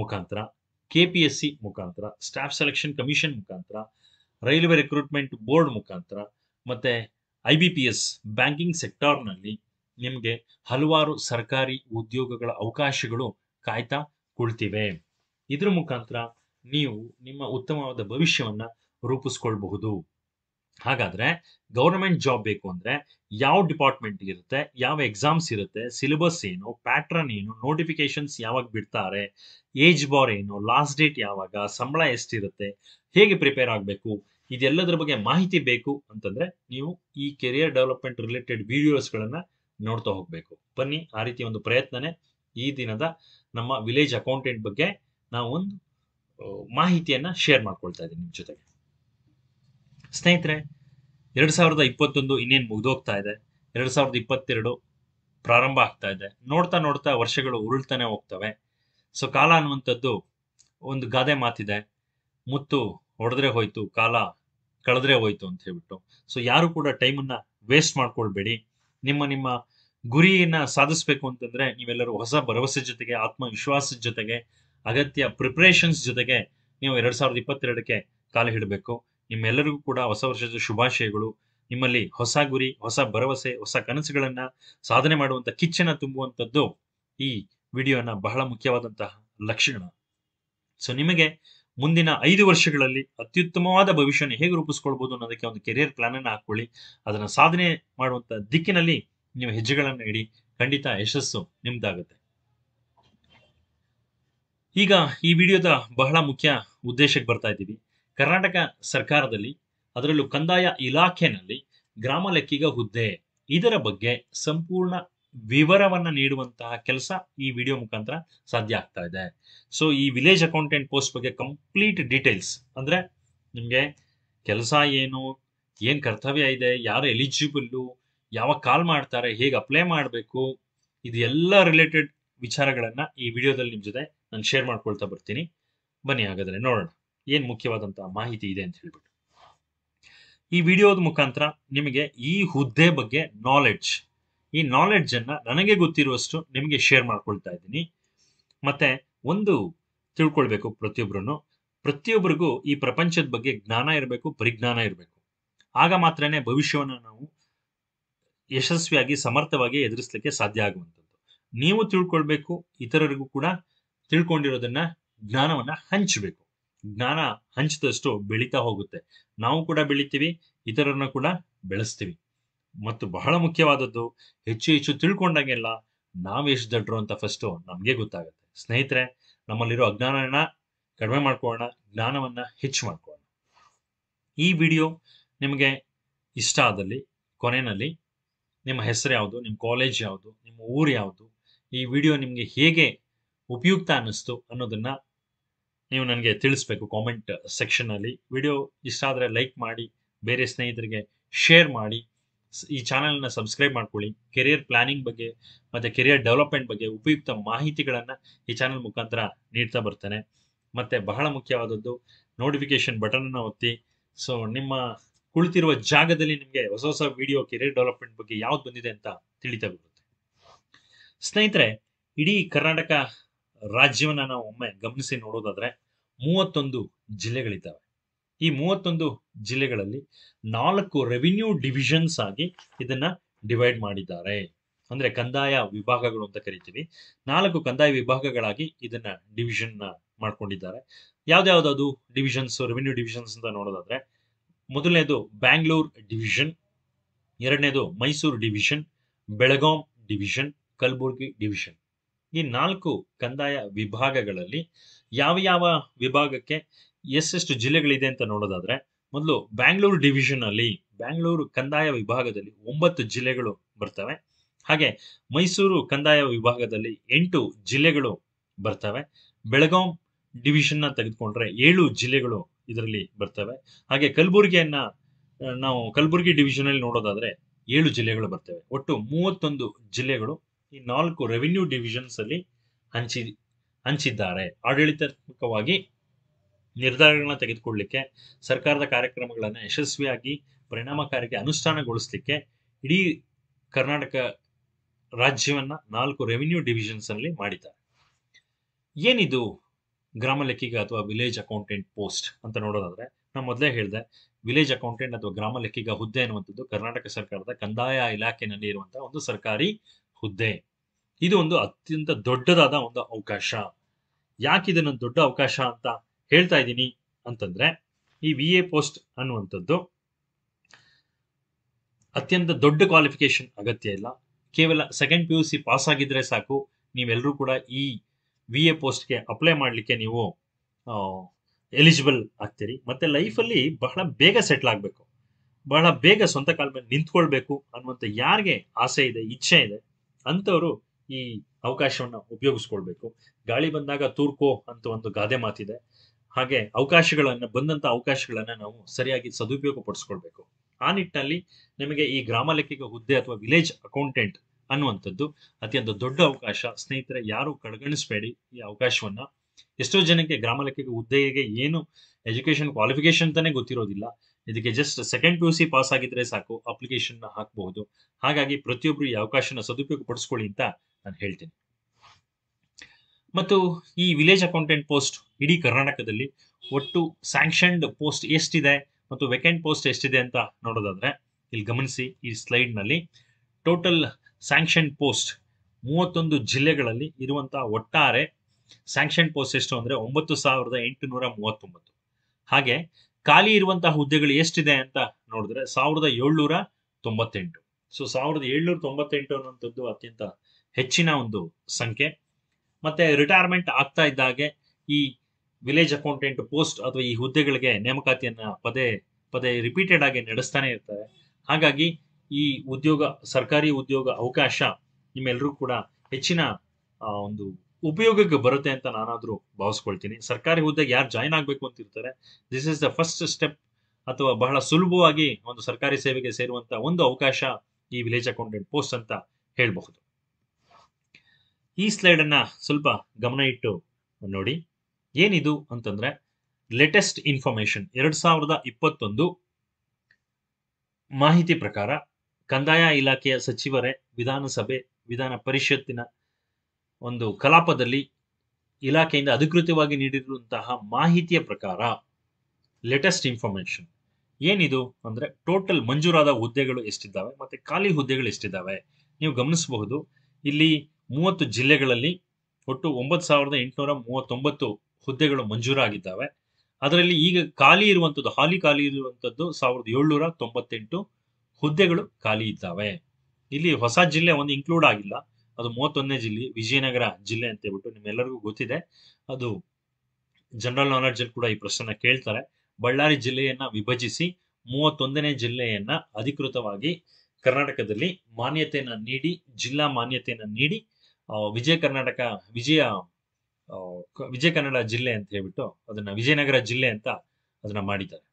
ಮುಖಾಂತರ ಕೆ ಪಿ ಎಸ್ ಸಿ ಮುಖಾಂತರ ಸ್ಟಾಫ್ ಸೆಲೆಕ್ಷನ್ ಕಮಿಷನ್ ಮುಖಾಂತರ ರೈಲ್ವೆ ರಿಕ್ರೂಟ್ಮೆಂಟ್ ಬೋರ್ಡ್ ಮುಖಾಂತರ ಮತ್ತೆ I B P S banking ಸೆಕ್ಟಾರ್ನಲ್ಲಿ ನಿಮಗೆ ಹಲವಾರು ಸರ್ಕಾರಿ ಉದ್ಯೋಗಗಳ ಅವಕಾಶಗಳು ಕಾಯ್ತಾ ಕುಳ್ತಿವೆ ಇದ್ರ ಮುಖಾಂತರ ನೀವು ನಿಮ್ಮ ಉತ್ತಮವಾದ ಭವಿಷ್ಯವನ್ನು ರೂಪಿಸ್ಕೊಳ್ಬಹುದು ಹಾಗಾದ್ರೆ ಗೌರ್ಮೆಂಟ್ ಜಾಬ್ ಬೇಕು ಅಂದ್ರೆ ಯಾವ ಡಿಪಾರ್ಟ್ಮೆಂಟ್ ಇರುತ್ತೆ ಯಾವ ಎಕ್ಸಾಮ್ಸ್ ಇರುತ್ತೆ ಸಿಲೆಬಸ್ ಏನು ಪ್ಯಾಟ್ರನ್ ಏನು ನೋಟಿಫಿಕೇಶನ್ಸ್ ಯಾವಾಗ ಬಿಡ್ತಾರೆ ಏಜ್ ಬಾರ್ ಏನು ಲಾಸ್ಟ್ ಡೇಟ್ ಯಾವಾಗ ಸಂಬಳ ಎಷ್ಟಿರುತ್ತೆ ಹೇಗೆ ಪ್ರಿಪೇರ್ ಆಗಬೇಕು ಇದೆಲ್ಲದರ ಬಗ್ಗೆ ಮಾಹಿತಿ ಬೇಕು ಅಂತಂದ್ರೆ ನೀವು ಈ ಕೆರಿಯರ್ ಡೆವಲಪ್ಮೆಂಟ್ ರಿಲೇಟೆಡ್ ವಿಡಿಯೋಸ್ಗಳನ್ನು ನೋಡ್ತಾ ಹೋಗ್ಬೇಕು ಬನ್ನಿ ಆ ರೀತಿ ಒಂದು ಪ್ರಯತ್ನನೇ ಈ ದಿನದ ನಮ್ಮ ವಿಲೇಜ್ ಅಕೌಂಟೆಂಟ್ ಬಗ್ಗೆ ನಾವು ಒಂದು ಮಾಹಿತಿಯನ್ನ ಶೇರ್ ಮಾಡ್ಕೊಳ್ತಾ ಇದ್ದೀನಿ ನಿಮ್ಮ ಜೊತೆಗೆ ಸ್ನೇಹಿತರೆ ಎರಡು ಸಾವಿರದ ಇಪ್ಪತ್ತೊಂದು ಇನ್ನೇನು ಮುಗಿದೋಗ್ತಾ ಇದೆ ಎರಡು ಸಾವಿರದ ಇಪ್ಪತ್ತೆರಡು ಪ್ರಾರಂಭ ಆಗ್ತಾ ಇದೆ ನೋಡ್ತಾ ನೋಡ್ತಾ ವರ್ಷಗಳು ಉರುಳ್ತಾನೆ ಹೋಗ್ತವೆ ಸೊ ಕಾಲ ಅನ್ನುವಂಥದ್ದು ಒಂದು ಗಾದೆ ಮಾತಿದೆ ಮುತ್ತು ಹೊಡೆದ್ರೆ ಹೋಯ್ತು ಕಾಲ ಕಳೆದ್ರೆ ಹೋಯ್ತು ಅಂತ ಹೇಳ್ಬಿಟ್ಟು ಸೊ ಯಾರು ಕೂಡ ಟೈಮನ್ನ ವೇಸ್ಟ್ ಮಾಡ್ಕೊಳ್ಬೇಡಿ ನಿಮ್ಮ ನಿಮ್ಮ ಗುರಿಯನ್ನ ಸಾಧಿಸ್ಬೇಕು ಅಂತಂದ್ರೆ ನೀವೆಲ್ಲರೂ ಹೊಸ ಭರವಸೆ ಜೊತೆಗೆ ಆತ್ಮವಿಶ್ವಾಸದ ಜೊತೆಗೆ ಅಗತ್ಯ ಪ್ರಿಪ್ರೇಷನ್ಸ್ ಜೊತೆಗೆ ನೀವು ಎರಡ್ ಸಾವಿರದ ಇಪ್ಪತ್ತೆರಡಕ್ಕೆ ಕಾಲು ಹಿಡಬೇಕು ನಿಮ್ಮೆಲ್ಲರಿಗೂ ಕೂಡ ಹೊಸ ವರ್ಷದ ಶುಭಾಶಯಗಳು ನಿಮ್ಮಲ್ಲಿ ಹೊಸ ಗುರಿ ಹೊಸ ಭರವಸೆ ಹೊಸ ಕನಸುಗಳನ್ನ ಸಾಧನೆ ಮಾಡುವಂತ ಕಿಚ್ಚನ ತುಂಬುವಂಥದ್ದು ಈ ವಿಡಿಯೋನ ಬಹಳ ಮುಖ್ಯವಾದಂತಹ ಲಕ್ಷಣ ಸೊ ನಿಮಗೆ ಮುಂದಿನ ಐದು ವರ್ಷಗಳಲ್ಲಿ ಅತ್ಯುತ್ತಮವಾದ ಭವಿಷ್ಯನ ಹೇಗೆ ರೂಪಿಸ್ಕೊಳ್ಬಹುದು ಅನ್ನೋದಕ್ಕೆ ಒಂದು ಕೆರಿಯರ್ ಪ್ಲಾನ್ ಅನ್ನು ಹಾಕೊಳ್ಳಿ ಅದನ್ನ ಸಾಧನೆ ಮಾಡುವಂತ ದಿಕ್ಕಿನಲ್ಲಿ ನೀವು ಹೆಜ್ಜೆಗಳನ್ನು ಇಡಿ ಖಂಡಿತ ಯಶಸ್ಸು ನಿಮ್ದಾಗುತ್ತೆ ಈಗ ಈ ವಿಡಿಯೋದ ಬಹಳ ಮುಖ್ಯ ಉದ್ದೇಶಕ್ಕೆ ಬರ್ತಾ ಇದ್ದೀವಿ ಕರ್ನಾಟಕ ಸರ್ಕಾರದಲ್ಲಿ ಅದರಲ್ಲೂ ಕಂದಾಯ ಇಲಾಖೆಯಲ್ಲಿ ಗ್ರಾಮ ಲೆಕ್ಕಿಗ ಹುದ್ದೆ ಇದರ ಬಗ್ಗೆ ಸಂಪೂರ್ಣ ವಿವರವನ್ನ ನೀಡುವಂತಹ ಕೆಲಸ ಈ ವಿಡಿಯೋ ಮುಖಾಂತರ ಸಾಧ್ಯ ಆಗ್ತಾ ಇದೆ ಸೊ ಈ ವಿಲೇಜ್ ಅಕೌಂಟೆಂಟ್ ಪೋಸ್ಟ್ ಬಗ್ಗೆ ಕಂಪ್ಲೀಟ್ ಡೀಟೇಲ್ಸ್ ಅಂದ್ರೆ ನಿಮಗೆ ಕೆಲಸ ಏನು ಏನು ಕರ್ತವ್ಯ ಇದೆ ಯಾರು ಎಲಿಜಿಬಲ್ಲು ಯಾವಾಗ ಕಾಲ್ ಮಾಡ್ತಾರೆ ಹೇಗೆ ಅಪ್ಲೈ ಮಾಡಬೇಕು ಇದೆಲ್ಲ ರಿಲೇಟೆಡ್ ವಿಚಾರಗಳನ್ನ ಈ ವಿಡಿಯೋದಲ್ಲಿ ನಿಮ್ಮ ಜೊತೆ ನಾನು ಶೇರ್ ಮಾಡ್ಕೊಳ್ತಾ ಬರ್ತೀನಿ ಬನ್ನಿ ಹಾಗಾದ್ರೆ ನೋಡೋಣ ಏನ್ ಮುಖ್ಯವಾದಂತಹ ಮಾಹಿತಿ ಇದೆ ಅಂತ ಹೇಳ್ಬಿಟ್ಟು ಈ ವಿಡಿಯೋದ ಮುಖಾಂತರ ನಿಮಗೆ ಈ ಹುದ್ದೆ ಬಗ್ಗೆ ನಾಲೆಡ್ಜ್ ಈ ನಾಲೆಡ್ಜ್ ಅನ್ನ ನನಗೆ ಗೊತ್ತಿರುವಷ್ಟು ನಿಮಗೆ ಶೇರ್ ಮಾಡ್ಕೊಳ್ತಾ ಇದ್ದೀನಿ ಮತ್ತೆ ಒಂದು ತಿಳ್ಕೊಳ್ಬೇಕು ಪ್ರತಿಯೊಬ್ಬರು ಪ್ರತಿಯೊಬ್ಬರಿಗೂ ಈ ಪ್ರಪಂಚದ ಬಗ್ಗೆ ಜ್ಞಾನ ಇರಬೇಕು ಪರಿಜ್ಞಾನ ಇರಬೇಕು ಆಗ ಮಾತ್ರನೇ ಭವಿಷ್ಯವನ್ನು ನಾವು ಯಶಸ್ವಿಯಾಗಿ ಸಮರ್ಥವಾಗಿ ಎದುರಿಸಲಿಕ್ಕೆ ಸಾಧ್ಯ ಆಗುವಂಥದ್ದು ನೀವು ತಿಳ್ಕೊಳ್ಬೇಕು ಇತರರಿಗೂ ಕೂಡ ತಿಳ್ಕೊಂಡಿರೋದನ್ನ ಜ್ಞಾನವನ್ನ ಹಂಚಬೇಕು ಜ್ಞಾನ ಹಂಚಿದಷ್ಟು ಬೆಳೀತಾ ಹೋಗುತ್ತೆ ನಾವು ಕೂಡ ಬೆಳಿತೀವಿ ಇತರರನ್ನು ಕೂಡ ಬೆಳೆಸ್ತೀವಿ ಮತ್ತು ಬಹಳ ಮುಖ್ಯವಾದದ್ದು ಹೆಚ್ಚು ಹೆಚ್ಚು ತಿಳ್ಕೊಂಡಾಗೆಲ್ಲ ನಾವು ಎಷ್ಟು ದಡ್ರು ಅಂತ ಫಸ್ಟು ನಮಗೆ ಗೊತ್ತಾಗುತ್ತೆ ಸ್ನೇಹಿತರೆ ನಮ್ಮಲ್ಲಿರೋ ಅಜ್ಞಾನನ ಕಡಿಮೆ ಮಾಡ್ಕೊಳ್ಳೋಣ ಜ್ಞಾನವನ್ನು ಹೆಚ್ಚು ಮಾಡ್ಕೊಳ್ಳೋಣ ಈ ವಿಡಿಯೋ ನಿಮಗೆ ಇಷ್ಟ ಆದಲ್ಲಿ ಕೊನೆಯಲ್ಲಿ ನಿಮ್ಮ ಹೆಸರು ಯಾವುದು ನಿಮ್ಮ ಕಾಲೇಜ್ ಯಾವುದು ನಿಮ್ಮ ಊರು ಯಾವುದು ಈ ವಿಡಿಯೋ ನಿಮಗೆ ಹೇಗೆ ಉಪಯುಕ್ತ ಅನ್ನಿಸ್ತು ಅನ್ನೋದನ್ನು ನೀವು ನನಗೆ ತಿಳಿಸ್ಬೇಕು ಕಾಮೆಂಟ್ ಸೆಕ್ಷನಲ್ಲಿ ವಿಡಿಯೋ ಇಷ್ಟ ಆದರೆ ಲೈಕ್ ಮಾಡಿ ಬೇರೆ ಸ್ನೇಹಿತರಿಗೆ ಶೇರ್ ಮಾಡಿ ಈ ಚಾನಲ್ನ ಸಬ್ಸ್ಕ್ರೈಬ್ ಮಾಡ್ಕೊಳ್ಳಿ ಕೆರಿಯರ್ ಪ್ಲಾನಿಂಗ್ ಬಗ್ಗೆ ಮತ್ತು ಕೆರಿಯರ್ ಡೆವಲಪ್ಮೆಂಟ್ ಬಗ್ಗೆ ಉಪಯುಕ್ತ ಮಾಹಿತಿಗಳನ್ನು ಈ ಚಾನೆಲ್ ಮುಖಾಂತರ ನೀಡ್ತಾ ಬರ್ತೇನೆ ಮತ್ತೆ ಬಹಳ ಮುಖ್ಯವಾದದ್ದು ನೋಟಿಫಿಕೇಶನ್ ಬಟನನ್ನು ಒತ್ತಿ ಸೊ ನಿಮ್ಮ ಕುಳಿತಿರುವ ಜಾಗದಲ್ಲಿ ನಿಮಗೆ ಹೊಸ ಹೊಸ ವಿಡಿಯೋ ಕೆರಿಯರ್ ಡೆವಲಪ್ಮೆಂಟ್ ಬಗ್ಗೆ ಯಾವ್ದು ಬಂದಿದೆ ಅಂತ ತಿಳಿತಾ ಬರುತ್ತೆ ಸ್ನೇಹಿತರೆ ಇಡೀ ಕರ್ನಾಟಕ ರಾಜ್ಯವನ್ನ ನಾವು ಒಮ್ಮೆ ಗಮನಿಸಿ ನೋಡೋದಾದ್ರೆ ಮೂವತ್ತೊಂದು ಜಿಲ್ಲೆಗಳಿದ್ದಾವೆ ಈ ಮೂವತ್ತೊಂದು ಜಿಲ್ಲೆಗಳಲ್ಲಿ ನಾಲ್ಕು ರೆವಿನ್ಯೂ ಡಿವಿಷನ್ಸ್ ಆಗಿ ಇದನ್ನ ಡಿವೈಡ್ ಮಾಡಿದ್ದಾರೆ ಅಂದ್ರೆ ಕಂದಾಯ ವಿಭಾಗಗಳು ಅಂತ ಕರಿತೀವಿ ನಾಲ್ಕು ಕಂದಾಯ ವಿಭಾಗಗಳಾಗಿ ಇದನ್ನ ಡಿವಿಷನ್ ಮಾಡ್ಕೊಂಡಿದ್ದಾರೆ ಯಾವ್ದಾವ್ದು ಡಿವಿಷನ್ಸ್ ರೆವಿನ್ಯೂ ಡಿವಿಷನ್ಸ್ ಅಂತ ನೋಡೋದಾದ್ರೆ ಮೊದಲನೇದು ಬ್ಯಾಂಗ್ಳೂರ್ ಡಿವಿಷನ್ ಎರಡನೇದು Mysuru division Belgaum division Kalaburagi division ಈ ನಾಲ್ಕು ಕಂದಾಯ ವಿಭಾಗಗಳಲ್ಲಿ ಯಾವ ಯಾವ ವಿಭಾಗಕ್ಕೆ ಎಷ್ಟೆಷ್ಟು ಜಿಲ್ಲೆಗಳಿದೆ ಅಂತ ನೋಡೋದಾದ್ರೆ ಮೊದಲು ಬ್ಯಾಂಗ್ಳೂರು ಡಿವಿಷನ್ ಅಲ್ಲಿ ಬ್ಯಾಂಗ್ಳೂರು ಕಂದಾಯ ವಿಭಾಗದಲ್ಲಿ ಒಂಬತ್ತು ಜಿಲ್ಲೆಗಳು ಬರ್ತವೆ ಹಾಗೆ ಮೈಸೂರು ಕಂದಾಯ ವಿಭಾಗದಲ್ಲಿ ಎಂಟು ಜಿಲ್ಲೆಗಳು ಬರ್ತವೆ ಬೆಳಗಾಂ ಡಿವಿಷನ್ನ ತೆಗೆದುಕೊಂಡ್ರೆ ಏಳು ಜಿಲ್ಲೆಗಳು ಇದರಲ್ಲಿ ಬರ್ತವೆ ಹಾಗೆ ಕಲಬುರಗಿಯನ್ನ ನಾವು ಕಲಬುರಗಿ ಡಿವಿಷನ್ ಅಲ್ಲಿ ನೋಡೋದಾದ್ರೆ ಏಳು ಜಿಲ್ಲೆಗಳು ಬರ್ತವೆ ಒಟ್ಟು ಮೂವತ್ತೊಂದು ಜಿಲ್ಲೆಗಳು ಈ ನಾಲ್ಕು ರೆವಿನ್ಯೂ ಡಿವಿಷನ್ಸ್ ಅಲ್ಲಿ ಹಂಚಿ ಹಂಚಿದ್ದಾರೆ ಆಡಳಿತಾತ್ಮಕವಾಗಿ ನಿರ್ಧಾರಗಳನ್ನ ತೆಗೆದುಕೊಳ್ಳಲಿಕ್ಕೆ ಸರ್ಕಾರದ ಕಾರ್ಯಕ್ರಮಗಳನ್ನ ಯಶಸ್ವಿಯಾಗಿ ಪರಿಣಾಮಕಾರಿಗೆ ಅನುಷ್ಠಾನಗೊಳಿಸಲಿಕ್ಕೆ ಇಡೀ ಕರ್ನಾಟಕ ರಾಜ್ಯವನ್ನ ನಾಲ್ಕು ರೆವಿನ್ಯೂ ಡಿವಿಷನ್ಸ್ ಅಲ್ಲಿ ಮಾಡಿದ್ದಾರೆ ಏನಿದು ಗ್ರಾಮ ಲೆಕ್ಕಿಗ ಅಥವಾ ವಿಲೇಜ್ ಅಕೌಂಟೆಂಟ್ ಪೋಸ್ಟ್ ಅಂತ ನೋಡೋದಾದ್ರೆ ನಾ ಮೊದಲೇ ಹೇಳಿದೆ ವಿಲೇಜ್ ಅಕೌಂಟೆಂಟ್ ಅಥವಾ ಗ್ರಾಮ ಲೆಕ್ಕಿಗ ಹುದ್ದೆ ಅನ್ನುವಂಥದ್ದು ಕರ್ನಾಟಕ ಸರ್ಕಾರದ ಕಂದಾಯ ಇಲಾಖೆನಲ್ಲಿ ಇರುವಂತಹ ಒಂದು ಸರ್ಕಾರಿ ಹುದ್ದೆ ಇದು ಒಂದು ಅತ್ಯಂತ ದೊಡ್ಡದಾದ ಒಂದು ಅವಕಾಶ ಯಾಕೆ ಇದನ್ನು ದೊಡ್ಡ ಅವಕಾಶ ಅಂತ ಹೇಳ್ತಾ ಇದ್ದೀನಿ ಅಂತಂದ್ರೆ ಈ ವಿ ಎ ಪೋಸ್ಟ್ ಅನ್ನುವಂಥದ್ದು ಅತ್ಯಂತ ದೊಡ್ಡ ಕ್ವಾಲಿಫಿಕೇಶನ್ ಅಗತ್ಯ ಇಲ್ಲ ಕೇವಲ second P U C pass ಆಗಿದ್ರೆ ಸಾಕು ನೀವೆಲ್ಲರೂ ಕೂಡ ಈ ವಿ ಎ ಪೋಸ್ಟ್ಗೆ ಅಪ್ಲೈ ಮಾಡಲಿಕ್ಕೆ ನೀವು ಎಲಿಜಿಬಲ್ ಆಗ್ತೀರಿ ಮತ್ತೆ ಲೈಫಲ್ಲಿ ಬಹಳ ಬೇಗ ಸೆಟ್ಲ್ ಆಗಬೇಕು ಬಹಳ ಬೇಗ ಸ್ವಂತ ಕಾಲ ಮೇಲೆ ನಿಂತ್ಕೊಳ್ಬೇಕು ಅನ್ನುವಂಥ ಯಾರಿಗೆ ಆಸೆ ಇದೆ ಇಚ್ಛೆ ಇದೆ ಅಂತವರು ಈ ಅವಕಾಶವನ್ನ ಉಪಯೋಗಿಸ್ಕೊಳ್ಬೇಕು ಗಾಳಿ ಬಂದಾಗ ತೂರ್ಕೋ ಅಂತ ಒಂದು ಗಾದೆ ಮಾತಿದೆ ಹಾಗೆ ಅವಕಾಶಗಳನ್ನ ಬಂದಂತ ಅವಕಾಶಗಳನ್ನ ನಾವು ಸರಿಯಾಗಿ ಸದುಪಯೋಗ ಪಡಿಸ್ಕೊಳ್ಬೇಕು ಆ ನಿಟ್ಟಿನಲ್ಲಿ ನಿಮಗೆ ಈ ಗ್ರಾಮ ಲೆಕ್ಕಿಗೆ ಹುದ್ದೆ ಅಥವಾ ವಿಲೇಜ್ ಅಕೌಂಟೆಂಟ್ ಅನ್ನುವಂಥದ್ದು ಅತ್ಯಂತ ದೊಡ್ಡ ಅವಕಾಶ ಸ್ನೇಹಿತರೆ ಯಾರು ಕಡೆಗಣಿಸಬೇಡಿ ಈ ಅವಕಾಶವನ್ನ ಎಷ್ಟೋ ಜನಕ್ಕೆ ಗ್ರಾಮ ಲೆಕ್ಕಿಗ ಹುದ್ದೆಗೆ ಏನು ಎಜುಕೇಶನ್ ಕ್ವಾಲಿಫಿಕೇಶನ್ ತಾನೇ ಗೊತ್ತಿರೋದಿಲ್ಲ ಇದಕ್ಕೆ just second P U C pass ಆಗಿದ್ರೆ ಸಾಕು ಅಪ್ಲಿಕೇಶನ್ ಹಾಕಬಹುದು ಹಾಗಾಗಿ ಪ್ರತಿಯೊಬ್ಬರು ಈ ಅವಕಾಶನ ಸದುಪಯೋಗ ಪಡಿಸ್ಕೊಳ್ಳಿ ಅಂತ ನಾನು ಹೇಳ್ತೇನೆ ಮತ್ತು ಈ ವಿಲೇಜ್ ಅಕೌಂಟೆಂಟ್ ಪೋಸ್ಟ್ ಇಡೀ ಕರ್ನಾಟಕದಲ್ಲಿ ಒಟ್ಟು ಸ್ಯಾಂಕ್ಷನ್ ಪೋಸ್ಟ್ ಎಷ್ಟಿದೆ ಮತ್ತು ವೆಕೆಂಟ್ ಪೋಸ್ಟ್ ಎಷ್ಟಿದೆ ಅಂತ ನೋಡೋದಾದ್ರೆ ಇಲ್ಲಿ ಗಮನಿಸಿ ಈ ಸ್ಲೈಡ್ ನಲ್ಲಿ ಟೋಟಲ್ ಸ್ಯಾಂಕ್ಷನ್ ಪೋಸ್ಟ್ ಮೂವತ್ತೊಂದು ಜಿಲ್ಲೆಗಳಲ್ಲಿ ಇರುವಂತಹ ಒಟ್ಟಾರೆ ಸ್ಯಾಂಕ್ಷನ್ ಪೋಸ್ಟ್ ಎಷ್ಟು ಅಂದ್ರೆ ಒಂಬತ್ತು ಸಾವಿರದ ಎಂಟುನೂರ ಮೂವತ್ತೊಂಬತ್ತು ಹಾಗೆ ಖಾಲಿ ಇರುವಂತಹ ಹುದ್ದೆಗಳು ಎಷ್ಟಿದೆ ಅಂತ ನೋಡಿದ್ರೆ ಸಾವಿರದ ಏಳ್ನೂರ ತೊಂಬತ್ತೆಂಟು ಸೊ ಸಾವಿರದ ಏಳ್ನೂರ ತೊಂಬತ್ತೆಂಟು ಅನ್ನುವಂಥದ್ದು ಅತ್ಯಂತ ಹೆಚ್ಚಿನ ಒಂದು ಸಂಖ್ಯೆ ಮತ್ತೆ ರಿಟೈರ್ಮೆಂಟ್ ಆಗ್ತಾ ಇದ್ದಾಗೆ ಈ ವಿಲೇಜ್ ಅಕೌಂಟೆಂಟ್ ಪೋಸ್ಟ್ ಅಥವಾ ಈ ಹುದ್ದೆಗಳಿಗೆ ನೇಮಕಾತಿಯನ್ನ ಪದೇ ಪದೇ ರಿಪೀಟೆಡ್ ಆಗಿ ನಡೆಸ್ತಾನೆ ಇರ್ತಾರೆ ಹಾಗಾಗಿ ಈ ಉದ್ಯೋಗ ಸರ್ಕಾರಿ ಉದ್ಯೋಗ ಅವಕಾಶ ನಿಮ್ಮೆಲ್ಲರೂ ಕೂಡ ಹೆಚ್ಚಿನ ಒಂದು ಉಪಯೋಗಕ್ಕೆ ಬರುತ್ತೆ ಅಂತ ನಾನಾದರೂ ಭಾವಿಸ್ಕೊಳ್ತೀನಿ ಸರ್ಕಾರಿ ಹುದ್ದೆಗೆ ಯಾರು ಜಾಯ್ನ್ ಆಗಬೇಕು ಅಂತ ಇರ್ತಾರೆ this is the first step ಅಥವಾ ಬಹಳ ಸುಲಭವಾಗಿ ಒಂದು ಸರ್ಕಾರಿ ಸೇವೆಗೆ ಸೇರುವಂತ ಒಂದು ಅವಕಾಶ ಈ ವಿಲೇಜ್ ಅಕೌಂಟೆಂಟ್ ಪೋಸ್ಟ್ ಅಂತ ಹೇಳಬಹುದು ಈ ಸ್ಲೈಡ್ ಅನ್ನ ಸ್ವಲ್ಪ ಗಮನ ಇಟ್ಟು ನೋಡಿ ಏನಿದು ಅಂತಂದ್ರೆ ಲೇಟೆಸ್ಟ್ ಇನ್ಫಾರ್ಮೇಶನ್ ಎರಡ್ ಸಾವಿರದ ಇಪ್ಪತ್ತೊಂದು ಮಾಹಿತಿ ಪ್ರಕಾರ ಕಂದಾಯ ಇಲಾಖೆಯ ಸಚಿವರೇ ವಿಧಾನಸಭೆ ವಿಧಾನ ಪರಿಷತ್ತಿನ ಒಂದು ಕಲಾಪದಲ್ಲಿ ಇಲಾಖೆಯಿಂದ ಅಧಿಕೃತವಾಗಿ ನೀಡಿರುವಂತಹ ಮಾಹಿತಿಯ ಪ್ರಕಾರ ಲೇಟೆಸ್ಟ್ ಇನ್ಫಾರ್ಮೇಶನ್ ಏನಿದು ಅಂದರೆ ಟೋಟಲ್ ಮಂಜೂರಾದ ಹುದ್ದೆಗಳು ಎಷ್ಟಿದ್ದಾವೆ ಮತ್ತು ಖಾಲಿ ಹುದ್ದೆಗಳು ಎಷ್ಟಿದ್ದಾವೆ ನೀವು ಗಮನಿಸಬಹುದು ಇಲ್ಲಿ ಮೂವತ್ತು ಜಿಲ್ಲೆಗಳಲ್ಲಿ ಒಟ್ಟು ಒಂಬತ್ತು ಸಾವಿರದ ಎಂಟುನೂರ ಮೂವತ್ತೊಂಬತ್ತು ಹುದ್ದೆಗಳು ಮಂಜೂರಾಗಿದ್ದಾವೆ ಅದರಲ್ಲಿ ಈಗ ಖಾಲಿ ಇರುವಂಥದ್ದು ಹಾಲಿ ಖಾಲಿ ಇರುವಂಥದ್ದು ಸಾವಿರದ ಏಳ್ನೂರ ತೊಂಬತ್ತೆಂಟು ಹುದ್ದೆಗಳು ಖಾಲಿ ಇದ್ದಾವೆ ಇಲ್ಲಿ ಹೊಸ ಜಿಲ್ಲೆ ಒಂದು ಇನ್ಕ್ಲೂಡ್ ಆಗಿಲ್ಲ ಅದು ಮೂವತ್ತೊಂದನೇ ಜಿಲ್ಲೆ ವಿಜಯನಗರ ಜಿಲ್ಲೆ ಅಂತ ಹೇಳ್ಬಿಟ್ಟು ನಿಮ್ಮೆಲ್ಲರಿಗೂ ಗೊತ್ತಿದೆ ಅದು ಜನರಲ್ ನಾಲೆಡ್ಜ್ ಅಲ್ಲಿ ಕೂಡ ಈ ಪ್ರಶ್ನೆ ಕೇಳ್ತಾರೆ ಬಳ್ಳಾರಿ ಜಿಲ್ಲೆಯನ್ನ ವಿಭಜಿಸಿ ಮೂವತ್ತೊಂದನೇ ಜಿಲ್ಲೆಯನ್ನ ಅಧಿಕೃತವಾಗಿ ಕರ್ನಾಟಕದಲ್ಲಿ ಮಾನ್ಯತೆಯನ್ನ ನೀಡಿ ಜಿಲ್ಲಾ ಮಾನ್ಯತೆಯನ್ನ ನೀಡಿ ವಿಜಯ ಕರ್ನಾಟಕ ವಿಜಯ ವಿಜಯ ಕನ್ನಡ ಜಿಲ್ಲೆ ಅಂತ ಹೇಳ್ಬಿಟ್ಟು ಅದನ್ನ ವಿಜಯನಗರ ಜಿಲ್ಲೆ ಅಂತ ಅದನ್ನ ಮಾಡಿದ್ದಾರೆ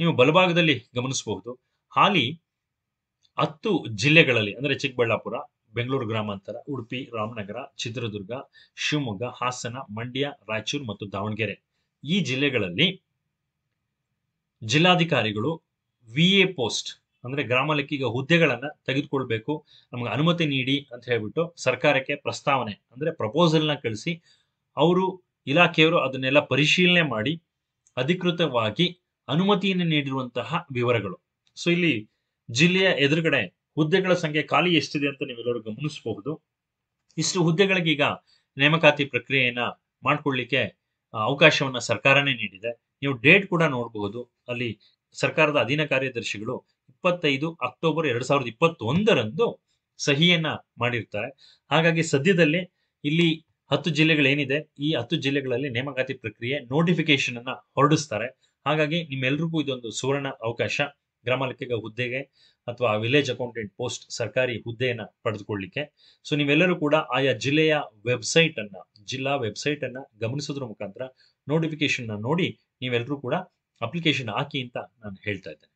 ನೀವು ಬಲಭಾಗದಲ್ಲಿ ಗಮನಿಸಬಹುದು ಹಾಲಿ ಹತ್ತು ಜಿಲ್ಲೆಗಳಲ್ಲಿ ಅಂದ್ರೆ ಚಿಕ್ಕಬಳ್ಳಾಪುರ ಬೆಂಗಳೂರು ಗ್ರಾಮಾಂತರ ಉಡುಪಿ ರಾಮನಗರ ಚಿತ್ರದುರ್ಗ ಶಿವಮೊಗ್ಗ ಹಾಸನ ಮಂಡ್ಯ ರಾಯಚೂರು ಮತ್ತು ದಾವಣಗೆರೆ ಈ ಜಿಲ್ಲೆಗಳಲ್ಲಿ ಜಿಲ್ಲಾಧಿಕಾರಿಗಳು ವಿ ಎ ಪೋಸ್ಟ್ ಅಂದ್ರೆ ಗ್ರಾಮ ಲೆಕ್ಕಿಗ ಹುದ್ದೆಗಳನ್ನ ತೆಗೆದುಕೊಳ್ಬೇಕು ನಮ್ಗೆ ಅನುಮತಿ ನೀಡಿ ಅಂತ ಹೇಳ್ಬಿಟ್ಟು ಸರ್ಕಾರಕ್ಕೆ ಪ್ರಸ್ತಾವನೆ ಅಂದ್ರೆ ಪ್ರಪೋಸಲ್ನ ಕಳಿಸಿ ಅವರು ಇಲಾಖೆಯವರು ಅದನ್ನೆಲ್ಲ ಪರಿಶೀಲನೆ ಮಾಡಿ ಅಧಿಕೃತವಾಗಿ ಅನುಮತಿಯನ್ನು ನೀಡಿರುವಂತಹ ವಿವರಗಳು ಸೊ ಇಲ್ಲಿ ಜಿಲ್ಲೆಯ ಎದುರುಗಡೆ ಹುದ್ದೆಗಳ ಸಂಖ್ಯೆ ಖಾಲಿ ಎಷ್ಟಿದೆ ಅಂತ ನೀವೆಲ್ಲರೂ ಗಮನಿಸಬಹುದು ಇಷ್ಟು ಈಗ ನೇಮಕಾತಿ ಪ್ರಕ್ರಿಯೆಯನ್ನ ಮಾಡ್ಕೊಳ್ಲಿಕ್ಕೆ ಅವಕಾಶವನ್ನ ಸರ್ಕಾರನೇ ನೀಡಿದೆ ನೀವು ಡೇಟ್ ಕೂಡ ನೋಡಬಹುದು ಅಲ್ಲಿ ಸರ್ಕಾರದ ಅಧೀನ ಕಾರ್ಯದರ್ಶಿಗಳು ಇಪ್ಪತ್ತೈದು ಅಕ್ಟೋಬರ್ ಎರಡ್ ಸಾವಿರದ ಇಪ್ಪತ್ತೊಂದರಂದು ಸಹಿಯನ್ನ ಮಾಡಿರ್ತಾರೆ ಹಾಗಾಗಿ ಸದ್ಯದಲ್ಲಿ ಇಲ್ಲಿ ಹತ್ತು ಜಿಲ್ಲೆಗಳೇನಿದೆ ಈ ಹತ್ತು ಜಿಲ್ಲೆಗಳಲ್ಲಿ ನೇಮಕಾತಿ ಪ್ರಕ್ರಿಯೆ ನೋಟಿಫಿಕೇಶನ್ ಅನ್ನ ಹೊರಡಿಸ್ತಾರೆ ಹಾಗಾಗಿ ನಿಮ್ಮೆಲ್ರಿಗೂ ಇದೊಂದು ಸುವರ್ಣ ಅವಕಾಶ ಗ್ರಾಮ ಹುದ್ದೆಗೆ ಅಥವಾ ವಿಲೇಜ್ ಅಕೌಂಟೆಂಟ್ ಪೋಸ್ಟ್ ಸರ್ಕಾರಿ ಹುದ್ದೆಯನ್ನ ಪಡೆದುಕೊಳ್ಳಿಕ್ಕೆ ಸೊ ನೀವೆಲ್ಲರೂ ಕೂಡ ಆಯಾ ಜಿಲ್ಲೆಯ ವೆಬ್ಸೈಟ್ ಅನ್ನ ಜಿಲ್ಲಾ ವೆಬ್ಸೈಟ್ ಅನ್ನ ಗಮನಿಸೋದ್ರ ಮುಖಾಂತರ ನೋಟಿಫಿಕೇಶನ್ ನೋಡಿ ನೀವೆಲ್ಲರೂ ಕೂಡ ಅಪ್ಲಿಕೇಶನ್ ಹಾಕಿ ಅಂತ ನಾನು ಹೇಳ್ತಾ ಇದ್ದೇನೆ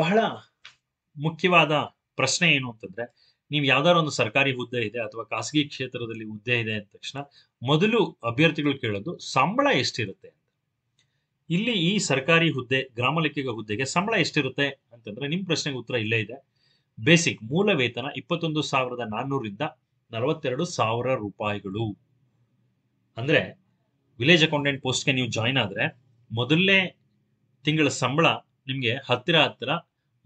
ಬಹಳ ಮುಖ್ಯವಾದ ಪ್ರಶ್ನೆ ಏನು ಅಂತಂದ್ರೆ ನೀವು ಯಾವ್ದಾದ್ರು ಒಂದು ಸರ್ಕಾರಿ ಹುದ್ದೆ ಇದೆ ಅಥವಾ ಖಾಸಗಿ ಕ್ಷೇತ್ರದಲ್ಲಿ ಹುದ್ದೆ ಇದೆ ಅಂದ ತಕ್ಷಣ ಮೊದಲು ಅಭ್ಯರ್ಥಿಗಳು ಕೇಳೋದು ಸಂಬಳ ಎಷ್ಟಿರುತ್ತೆ ಅಂತ ಇಲ್ಲಿ ಈ ಸರ್ಕಾರಿ ಹುದ್ದೆ ಗ್ರಾಮ ಲೆಕ್ಕಿಗ ಹುದ್ದೆಗೆ ಸಂಬಳ ಎಷ್ಟಿರುತ್ತೆ ಅಂತಂದ್ರೆ ನಿಮ್ಮ ಪ್ರಶ್ನೆಗೆ ಉತ್ತರ ಇಲ್ಲೇ ಇದೆ ಬೇಸಿಕ್ ಮೂಲ ವೇತನ ಇಪ್ಪತ್ತೊಂದು ಸಾವಿರದ ನಾನ್ನೂರಿಂದ ನಲವತ್ತೆರಡು ಸಾವಿರ ರೂಪಾಯಿಗಳು ಅಂದ್ರೆ ವಿಲೇಜ್ ಅಕೌಂಟೆಂಟ್ ಪೋಸ್ಟ್ಗೆ ನೀವು ಜಾಯ್ನ್ ಆದ್ರೆ ಮೊದಲನೇ ತಿಂಗಳ ಸಂಬಳ ನಿಮಗೆ ಹತ್ತಿರ ಹತ್ತಿರ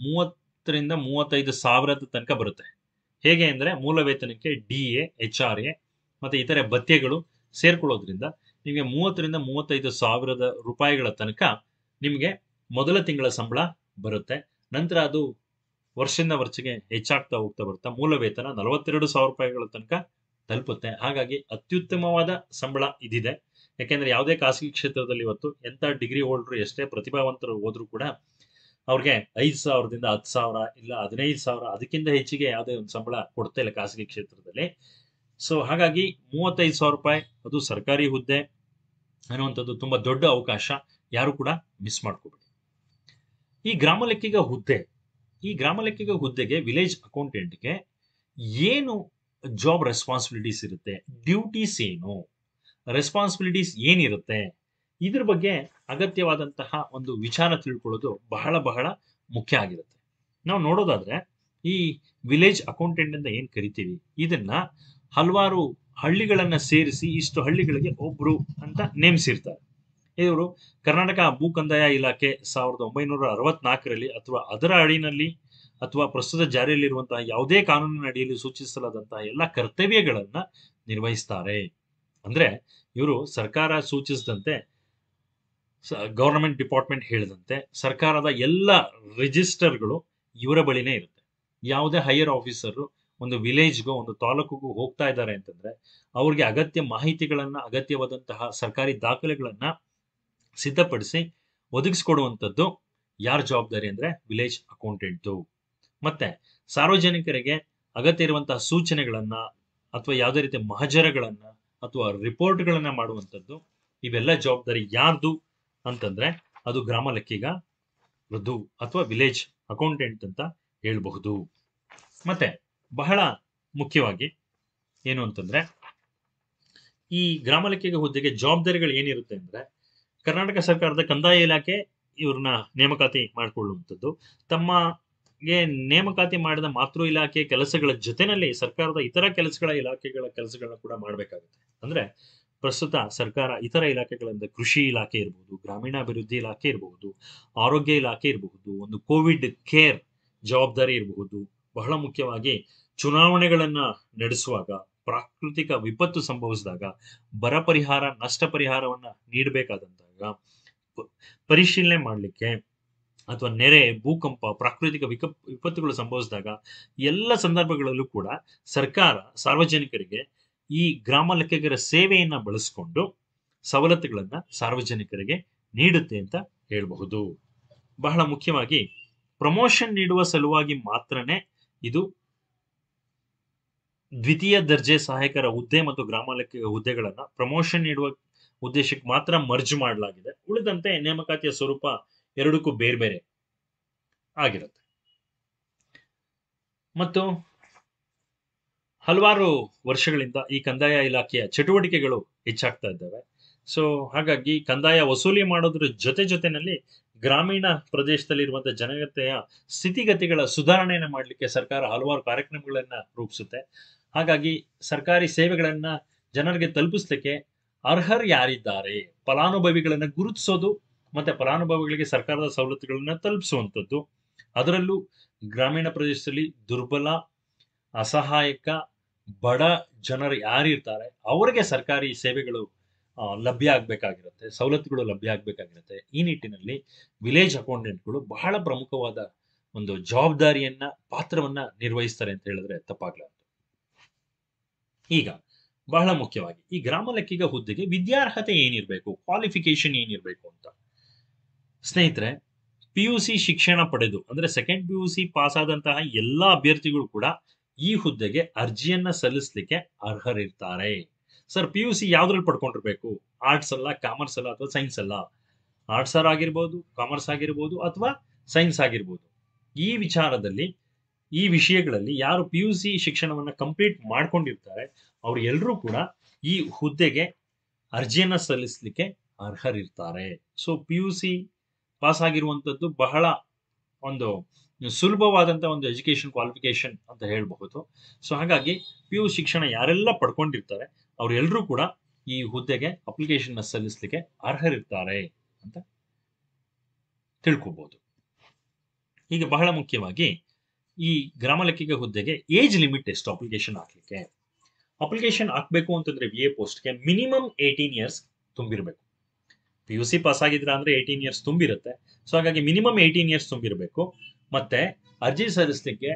ಮೂವತ್ತರಿಂದ ಮೂವತ್ತೈದು ಸಾವಿರದ ತನಕ ಬರುತ್ತೆ ಹೇಗೆ ಅಂದ್ರೆ ಮೂಲ ವೇತನಕ್ಕೆ D A H R A ಮತ್ತು ಇತರೆ ಭತ್ಯೆಗಳು ಸೇರ್ಕೊಳ್ಳೋದ್ರಿಂದ ನಿಮಗೆ ಮೂವತ್ತರಿಂದ ಮೂವತ್ತೈದು ಸಾವಿರದ ರೂಪಾಯಿಗಳ ತನಕ ನಿಮಗೆ ಮೊದಲ ತಿಂಗಳ ಸಂಬಳ ಬರುತ್ತೆ ನಂತರ ಅದು ವರ್ಷದಿಂದ ವರ್ಷಕ್ಕೆ ಹೆಚ್ಚಾಗ್ತಾ ಹೋಗ್ತಾ ಬರುತ್ತೆ ಮೂಲ ವೇತನ ನಲವತ್ತೆರಡು ಸಾವಿರ ರೂಪಾಯಿಗಳ ತನಕ ತಲುಪುತ್ತೆ ಹಾಗಾಗಿ ಅತ್ಯುತ್ತಮವಾದ ಸಂಬಳ ಇದಿದೆ ಯಾಕೆಂದ್ರೆ ಯಾವುದೇ ಖಾಸಗಿ ಕ್ಷೇತ್ರದಲ್ಲಿ ಇವತ್ತು ಎಂಥ ಡಿಗ್ರಿ ಹೋಲ್ಡ್ರು ಎಷ್ಟೇ ಪ್ರತಿಭಾವಂತರು ಹೋದ್ರು ಕೂಡ ಅವ್ರಿಗೆ ಐದು ಸಾವಿರದಿಂದ ಹತ್ತು ಸಾವಿರ ಇಲ್ಲ ಹದಿನೈದು ಸಾವಿರ ಅದಕ್ಕಿಂತ ಹೆಚ್ಚಿಗೆ ಯಾವುದೇ ಒಂದು ಸಂಬಳ ಕೊಡ್ತಾ ಇಲ್ಲ ಖಾಸಗಿ ಕ್ಷೇತ್ರದಲ್ಲಿ ಸೊ ಹಾಗಾಗಿ ಮೂವತ್ತೈದು ಸಾವಿರ ರೂಪಾಯಿ ಅದು ಸರ್ಕಾರಿ ಹುದ್ದೆ ಅನ್ನುವಂಥದ್ದು ತುಂಬಾ ದೊಡ್ಡ ಅವಕಾಶ ಯಾರು ಕೂಡ ಮಿಸ್ ಮಾಡ್ಕೋಬೇಡಿ ಈ ಗ್ರಾಮ ಲೆಕ್ಕಿಗ ಹುದ್ದೆ ಈ ಗ್ರಾಮ ಲೆಕ್ಕಿಗ ಹುದ್ದೆಗೆ ವಿಲೇಜ್ ಅಕೌಂಟೆಂಟ್ಗೆ ಏನು ಜಾಬ್ ರೆಸ್ಪಾನ್ಸಿಬಿಲಿಟೀಸ್ ಇರುತ್ತೆ ಡ್ಯೂಟೀಸ್ ಏನು ರೆಸ್ಪಾನ್ಸಿಬಿಲಿಟೀಸ್ ಏನಿರುತ್ತೆ ಇದ್ರ ಬಗ್ಗೆ ಅಗತ್ಯವಾದಂತಹ ಒಂದು ವಿಚಾರ ತಿಳ್ಕೊಳ್ಳೋದು ಬಹಳ ಬಹಳ ಮುಖ್ಯ ಆಗಿರುತ್ತೆ ನಾವು ನೋಡೋದಾದ್ರೆ ಈ ವಿಲೇಜ್ ಅಕೌಂಟೆಂಟ್ ಅಂತ ಏನು ಕರಿತೀವಿ ಇದನ್ನ ಹಲವಾರು ಹಳ್ಳಿಗಳನ್ನು ಸೇರಿಸಿ ಇಷ್ಟು ಹಳ್ಳಿಗಳಿಗೆ ಒಬ್ರು ಅಂತ ನೇಮಿಸಿರ್ತಾರೆ ಇವರು ಕರ್ನಾಟಕ ಭೂ ಕಂದಾಯ ಇಲಾಖೆ ಸಾವಿರದ ಒಂಬೈನೂರ ಅರವತ್ನಾಲ್ಕರಲ್ಲಿ ಅಥವಾ ಅದರ ಅಡಿನಲ್ಲಿ ಅಥವಾ ಪ್ರಸ್ತುತ ಜಾರಿಯಲ್ಲಿರುವಂತಹ ಯಾವುದೇ ಕಾನೂನಿನ ಅಡಿಯಲ್ಲಿ ಸೂಚಿಸಲಾದಂತಹ ಎಲ್ಲ ಕರ್ತವ್ಯಗಳನ್ನ ನಿರ್ವಹಿಸ್ತಾರೆ ಅಂದ್ರೆ ಇವರು ಸರ್ಕಾರ ಸೂಚಿಸಿದಂತೆ ಗವರ್ನಮೆಂಟ್ ಡಿಪಾರ್ಟ್ಮೆಂಟ್ ಹೇಳಿದಂತೆ ಸರ್ಕಾರದ ಎಲ್ಲ ರಿಜಿಸ್ಟರ್ಗಳು ಇವರ ಬಳಿನೇ ಇರುತ್ತೆ ಯಾವುದೇ ಹೈಯರ್ ಆಫೀಸರ್ ಒಂದು ವಿಲೇಜ್ಗೂ ಒಂದು ತಾಲೂಕುಗೂ ಹೋಗ್ತಾ ಇದ್ದಾರೆ ಅಂತಂದ್ರೆ ಅವ್ರಿಗೆ ಅಗತ್ಯ ಮಾಹಿತಿಗಳನ್ನ ಅಗತ್ಯವಾದಂತಹ ಸರ್ಕಾರಿ ದಾಖಲೆಗಳನ್ನ ಸಿದ್ಧಪಡಿಸಿ ಒದಗಿಸಿಕೊಡುವಂಥದ್ದು ಯಾರ ಜವಾಬ್ದಾರಿ ಅಂದ್ರೆ ವಿಲೇಜ್ ಅಕೌಂಟೆಂಟು ಮತ್ತೆ ಸಾರ್ವಜನಿಕರಿಗೆ ಅಗತ್ಯ ಇರುವಂತಹ ಸೂಚನೆಗಳನ್ನ ಅಥವಾ ಯಾವುದೇ ರೀತಿಯ ಮಹಜರಗಳನ್ನ ಅಥವಾ ರಿಪೋರ್ಟ್ಗಳನ್ನ ಮಾಡುವಂಥದ್ದು ಇವೆಲ್ಲ ಜವಾಬ್ದಾರಿ ಯಾರ್ದು ಅಂತಂದ್ರೆ ಅದು ಗ್ರಾಮ ಲೆಕ್ಕಿಗ ಅಥವಾ ವಿಲೇಜ್ ಅಕೌಂಟೆಂಟ್ ಅಂತ ಹೇಳಬಹುದು ಮತ್ತೆ ಬಹಳ ಮುಖ್ಯವಾಗಿ ಏನು ಅಂತಂದ್ರೆ ಈ ಗ್ರಾಮ ಲೆಕ್ಕಿಗೆ ಹುದ್ದೆಗೆ ಜವಾಬ್ದಾರಿಗಳು ಏನಿರುತ್ತೆ ಅಂದ್ರೆ ಕರ್ನಾಟಕ ಸರ್ಕಾರದ ಕಂದಾಯ ಇಲಾಖೆ ಇವ್ರನ್ನ ನೇಮಕಾತಿ ಮಾಡಿಕೊಳ್ಳುವಂಥದ್ದು ತಮ್ಮ ಗೆ ನೇಮಕಾತಿ ಮಾಡಿದ ಮಾತೃ ಇಲಾಖೆ ಕೆಲಸಗಳ ಜೊತೆನಲ್ಲಿ ಸರ್ಕಾರದ ಇತರ ಕೆಲಸಗಳ ಇಲಾಖೆಗಳ ಕೆಲಸಗಳನ್ನ ಕೂಡ ಮಾಡಬೇಕಾಗುತ್ತೆ ಅಂದ್ರೆ ಪ್ರಸ್ತುತ ಸರ್ಕಾರ ಇತರ ಇಲಾಖೆಗಳಿಂದ ಕೃಷಿ ಇಲಾಖೆ ಇರಬಹುದು ಗ್ರಾಮೀಣಾಭಿವೃದ್ಧಿ ಇಲಾಖೆ ಇರಬಹುದು ಆರೋಗ್ಯ ಇಲಾಖೆ ಇರಬಹುದು ಒಂದು ಕೋವಿಡ್ ಕೇರ್ ಜವಾಬ್ದಾರಿ ಇರಬಹುದು ಬಹಳ ಮುಖ್ಯವಾಗಿ ಚುನಾವಣೆಗಳನ್ನ ನಡೆಸುವಾಗ ಪ್ರಾಕೃತಿಕ ವಿಪತ್ತು ಸಂಭವಿಸಿದಾಗ ಬರ ಪರಿಹಾರ ನಷ್ಟ ಪರಿಹಾರವನ್ನ ನೀಡಬೇಕಾದಂತಾಗ ಪರಿಶೀಲನೆ ಮಾಡಲಿಕ್ಕೆ ಅಥವಾ ನೆರೆ ಭೂಕಂಪ ಪ್ರಾಕೃತಿಕ ವಿಕಪ್ ವಿಪತ್ತುಗಳು ಸಂಭವಿಸಿದಾಗ ಎಲ್ಲ ಸಂದರ್ಭಗಳಲ್ಲೂ ಕೂಡ ಸರ್ಕಾರ ಸಾರ್ವಜನಿಕರಿಗೆ ಈ ಗ್ರಾಮ ಲೆಕ್ಕಗರ ಸೇವೆಯನ್ನ ಬಳಸಿಕೊಂಡು ಸವಲತ್ತುಗಳನ್ನ ಸಾರ್ವಜನಿಕರಿಗೆ ನೀಡುತ್ತೆ ಅಂತ ಹೇಳಬಹುದು ಬಹಳ ಮುಖ್ಯವಾಗಿ ಪ್ರಮೋಷನ್ ನೀಡುವ ಸಲುವಾಗಿ ಮಾತ್ರನೇ ಇದು ದ್ವಿತೀಯ ದರ್ಜೆ ಸಹಾಯಕರ ಹುದ್ದೆ ಮತ್ತು ಗ್ರಾಮ ಲೆಕ್ಕ ಪ್ರಮೋಷನ್ ನೀಡುವ ಉದ್ದೇಶಕ್ಕೆ ಮಾತ್ರ ಮರ್ಜ್ ಮಾಡಲಾಗಿದೆ ಉಳಿದಂತೆ ನೇಮಕಾತಿಯ ಸ್ವರೂಪ ಎರಡಕ್ಕೂ ಬೇರೆ ಬೇರೆ ಆಗಿರುತ್ತೆ ಮತ್ತು ಹಲವಾರು ವರ್ಷಗಳಿಂದ ಈ ಕಂದಾಯ ಇಲಾಖೆಯ ಚಟುವಟಿಕೆಗಳು ಹೆಚ್ಚಾಗ್ತಾ ಇದ್ದಾವೆ ಸೊ ಹಾಗಾಗಿ ಕಂದಾಯ ವಸೂಲಿ ಮಾಡೋದ್ರ ಜೊತೆ ಜೊತೆನಲ್ಲಿ ಗ್ರಾಮೀಣ ಇರುವಂತಹ ಜನತೆಯ ಸ್ಥಿತಿಗತಿಗಳ ಸುಧಾರಣೆಯನ್ನು ಮಾಡಲಿಕ್ಕೆ ಸರ್ಕಾರ ಹಲವಾರು ಕಾರ್ಯಕ್ರಮಗಳನ್ನು ರೂಪಿಸುತ್ತೆ ಹಾಗಾಗಿ ಸರ್ಕಾರಿ ಸೇವೆಗಳನ್ನ ಜನರಿಗೆ ತಲುಪಿಸ್ಲಿಕ್ಕೆ ಅರ್ಹರು ಯಾರಿದ್ದಾರೆ ಫಲಾನುಭವಿಗಳನ್ನು ಗುರುತಿಸೋದು ಮತ್ತೆ ಫಲಾನುಭವಿಗಳಿಗೆ ಸರ್ಕಾರದ ಸವಲತ್ತುಗಳನ್ನ ತಲುಪಿಸುವಂಥದ್ದು ಅದರಲ್ಲೂ ಗ್ರಾಮೀಣ ಪ್ರದೇಶದಲ್ಲಿ ದುರ್ಬಲ ಅಸಹಾಯಕ ಬಡ ಜನರು ಯಾರಿರ್ತಾರೆ ಅವರಿಗೆ ಸರ್ಕಾರಿ ಸೇವೆಗಳು ಲಭ್ಯ ಆಗಬೇಕಾಗಿರುತ್ತೆ ಸವಲತ್ತುಗಳು ಲಭ್ಯ ಆಗಬೇಕಾಗಿರುತ್ತೆ ಈ ನಿಟ್ಟಿನಲ್ಲಿ ವಿಲೇಜ್ ಅಕೌಂಟೆಂಟ್ಗಳು ಬಹಳ ಪ್ರಮುಖವಾದ ಒಂದು ಜವಾಬ್ದಾರಿಯನ್ನ ಪಾತ್ರವನ್ನ ನಿರ್ವಹಿಸ್ತಾರೆ ಅಂತ ಹೇಳಿದ್ರೆ ತಪ್ಪಾಗ್ಲಾರ್ದು ಈಗ ಬಹಳ ಮುಖ್ಯವಾಗಿ ಈ ಗ್ರಾಮ ಲೆಕ್ಕಿಗ ಹುದ್ದೆಗೆ ವಿದ್ಯಾರ್ಹತೆ ಏನಿರಬೇಕು ಕ್ವಾಲಿಫಿಕೇಶನ್ ಏನಿರಬೇಕು ಅಂತ ಸ್ನೇಹಿತರೆ ಪಿ ಯು ಸಿ ಶಿಕ್ಷಣ ಪಡೆದು ಅಂದ್ರೆ second P U C pass ಆದಂತಹ ಎಲ್ಲಾ ಅಭ್ಯರ್ಥಿಗಳು ಕೂಡ ಈ ಹುದ್ದೆಗೆ ಅರ್ಜಿಯನ್ನ ಸಲ್ಲಿಸಲಿಕ್ಕೆ ಅರ್ಹರಿರ್ತಾರೆ ಸರ್ ಪಿ ಯು ಸಿ ಯಾವ್ದ್ರಲ್ಲಿ ಪಡ್ಕೊಂಡಿರ್ಬೇಕು ಆರ್ಟ್ಸ್ ಅಲ್ಲ ಕಾಮರ್ಸ್ ಅಲ್ಲ ಅಥವಾ ಸೈನ್ಸ್ ಅಲ್ಲ ಆರ್ಟ್ಸ್ ಆಗಿರ್ಬೋದು ಕಾಮರ್ಸ್ ಆಗಿರ್ಬೋದು ಅಥವಾ ಸೈನ್ಸ್ ಆಗಿರ್ಬೋದು ಈ ವಿಚಾರದಲ್ಲಿ ಈ ವಿಷಯಗಳಲ್ಲಿ ಯಾರು ಪಿ ಯು ಸಿ ಶಿಕ್ಷಣವನ್ನು ಕಂಪ್ಲೀಟ್ ಮಾಡ್ಕೊಂಡಿರ್ತಾರೆ ಅವ್ರು ಎಲ್ಲರೂ ಕೂಡ ಈ ಹುದ್ದೆಗೆ ಅರ್ಜಿಯನ್ನು ಸಲ್ಲಿಸಲಿಕ್ಕೆ ಅರ್ಹರಿರ್ತಾರೆ so P U C pass ಆಗಿರುವಂಥದ್ದು ಬಹಳ ಒಂದು ಸುಲಭವಾದಂಥ ಒಂದು ಎಜುಕೇಶನ್ ಕ್ವಾಲಿಫಿಕೇಶನ್ ಅಂತ ಹೇಳಬಹುದು ಸೊ ಹಾಗಾಗಿ ಪಿ ಯು ಶಿಕ್ಷಣ ಯಾರೆಲ್ಲ ಪಡ್ಕೊಂಡಿರ್ತಾರೆ ಅವರೆಲ್ಲರೂ ಕೂಡ ಈ ಹುದ್ದೆಗೆ ಅಪ್ಲಿಕೇಶನ್ ಸಲ್ಲಿಸಲಿಕ್ಕೆ ಅರ್ಹರಿರ್ತಾರೆ ಅಂತ ತಿಳ್ಕೋಬಹುದು ಈಗ ಬಹಳ ಮುಖ್ಯವಾಗಿ ಈ ಗ್ರಾಮ ಲೆಕ್ಕಿಗೆ ಹುದ್ದೆಗೆ ಏಜ್ ಲಿಮಿಟ್ ಎಷ್ಟು ಅಪ್ಲಿಕೇಶನ್ ಹಾಕ್ಲಿಕ್ಕೆ ಅಪ್ಲಿಕೇಶನ್ ಹಾಕ್ಬೇಕು ಅಂತಂದ್ರೆ ವಿ ಎ ಪೋಸ್ಟ್ಗೆ ಮಿನಿಮಮ್ ಏಯ್ಟೀನ್ ಇಯರ್ಸ್ ತುಂಬಿರಬೇಕು ಪಿ ಯು ಸಿ ಪಾಸ್ ಆಗಿದ್ರೆ ಅಂದ್ರೆ ಏಯ್ಟೀನ್ ಇಯರ್ಸ್ ತುಂಬಿರುತ್ತೆ ಸೊ ಹಾಗಾಗಿ ಮಿನಿಮಮ್ ಏಯ್ಟೀನ್ ಇಯರ್ಸ್ ತುಂಬಿರಬೇಕು ಮತ್ತೆ ಅರ್ಜಿ ಸಲ್ಲಿಸಲಿಕ್ಕೆ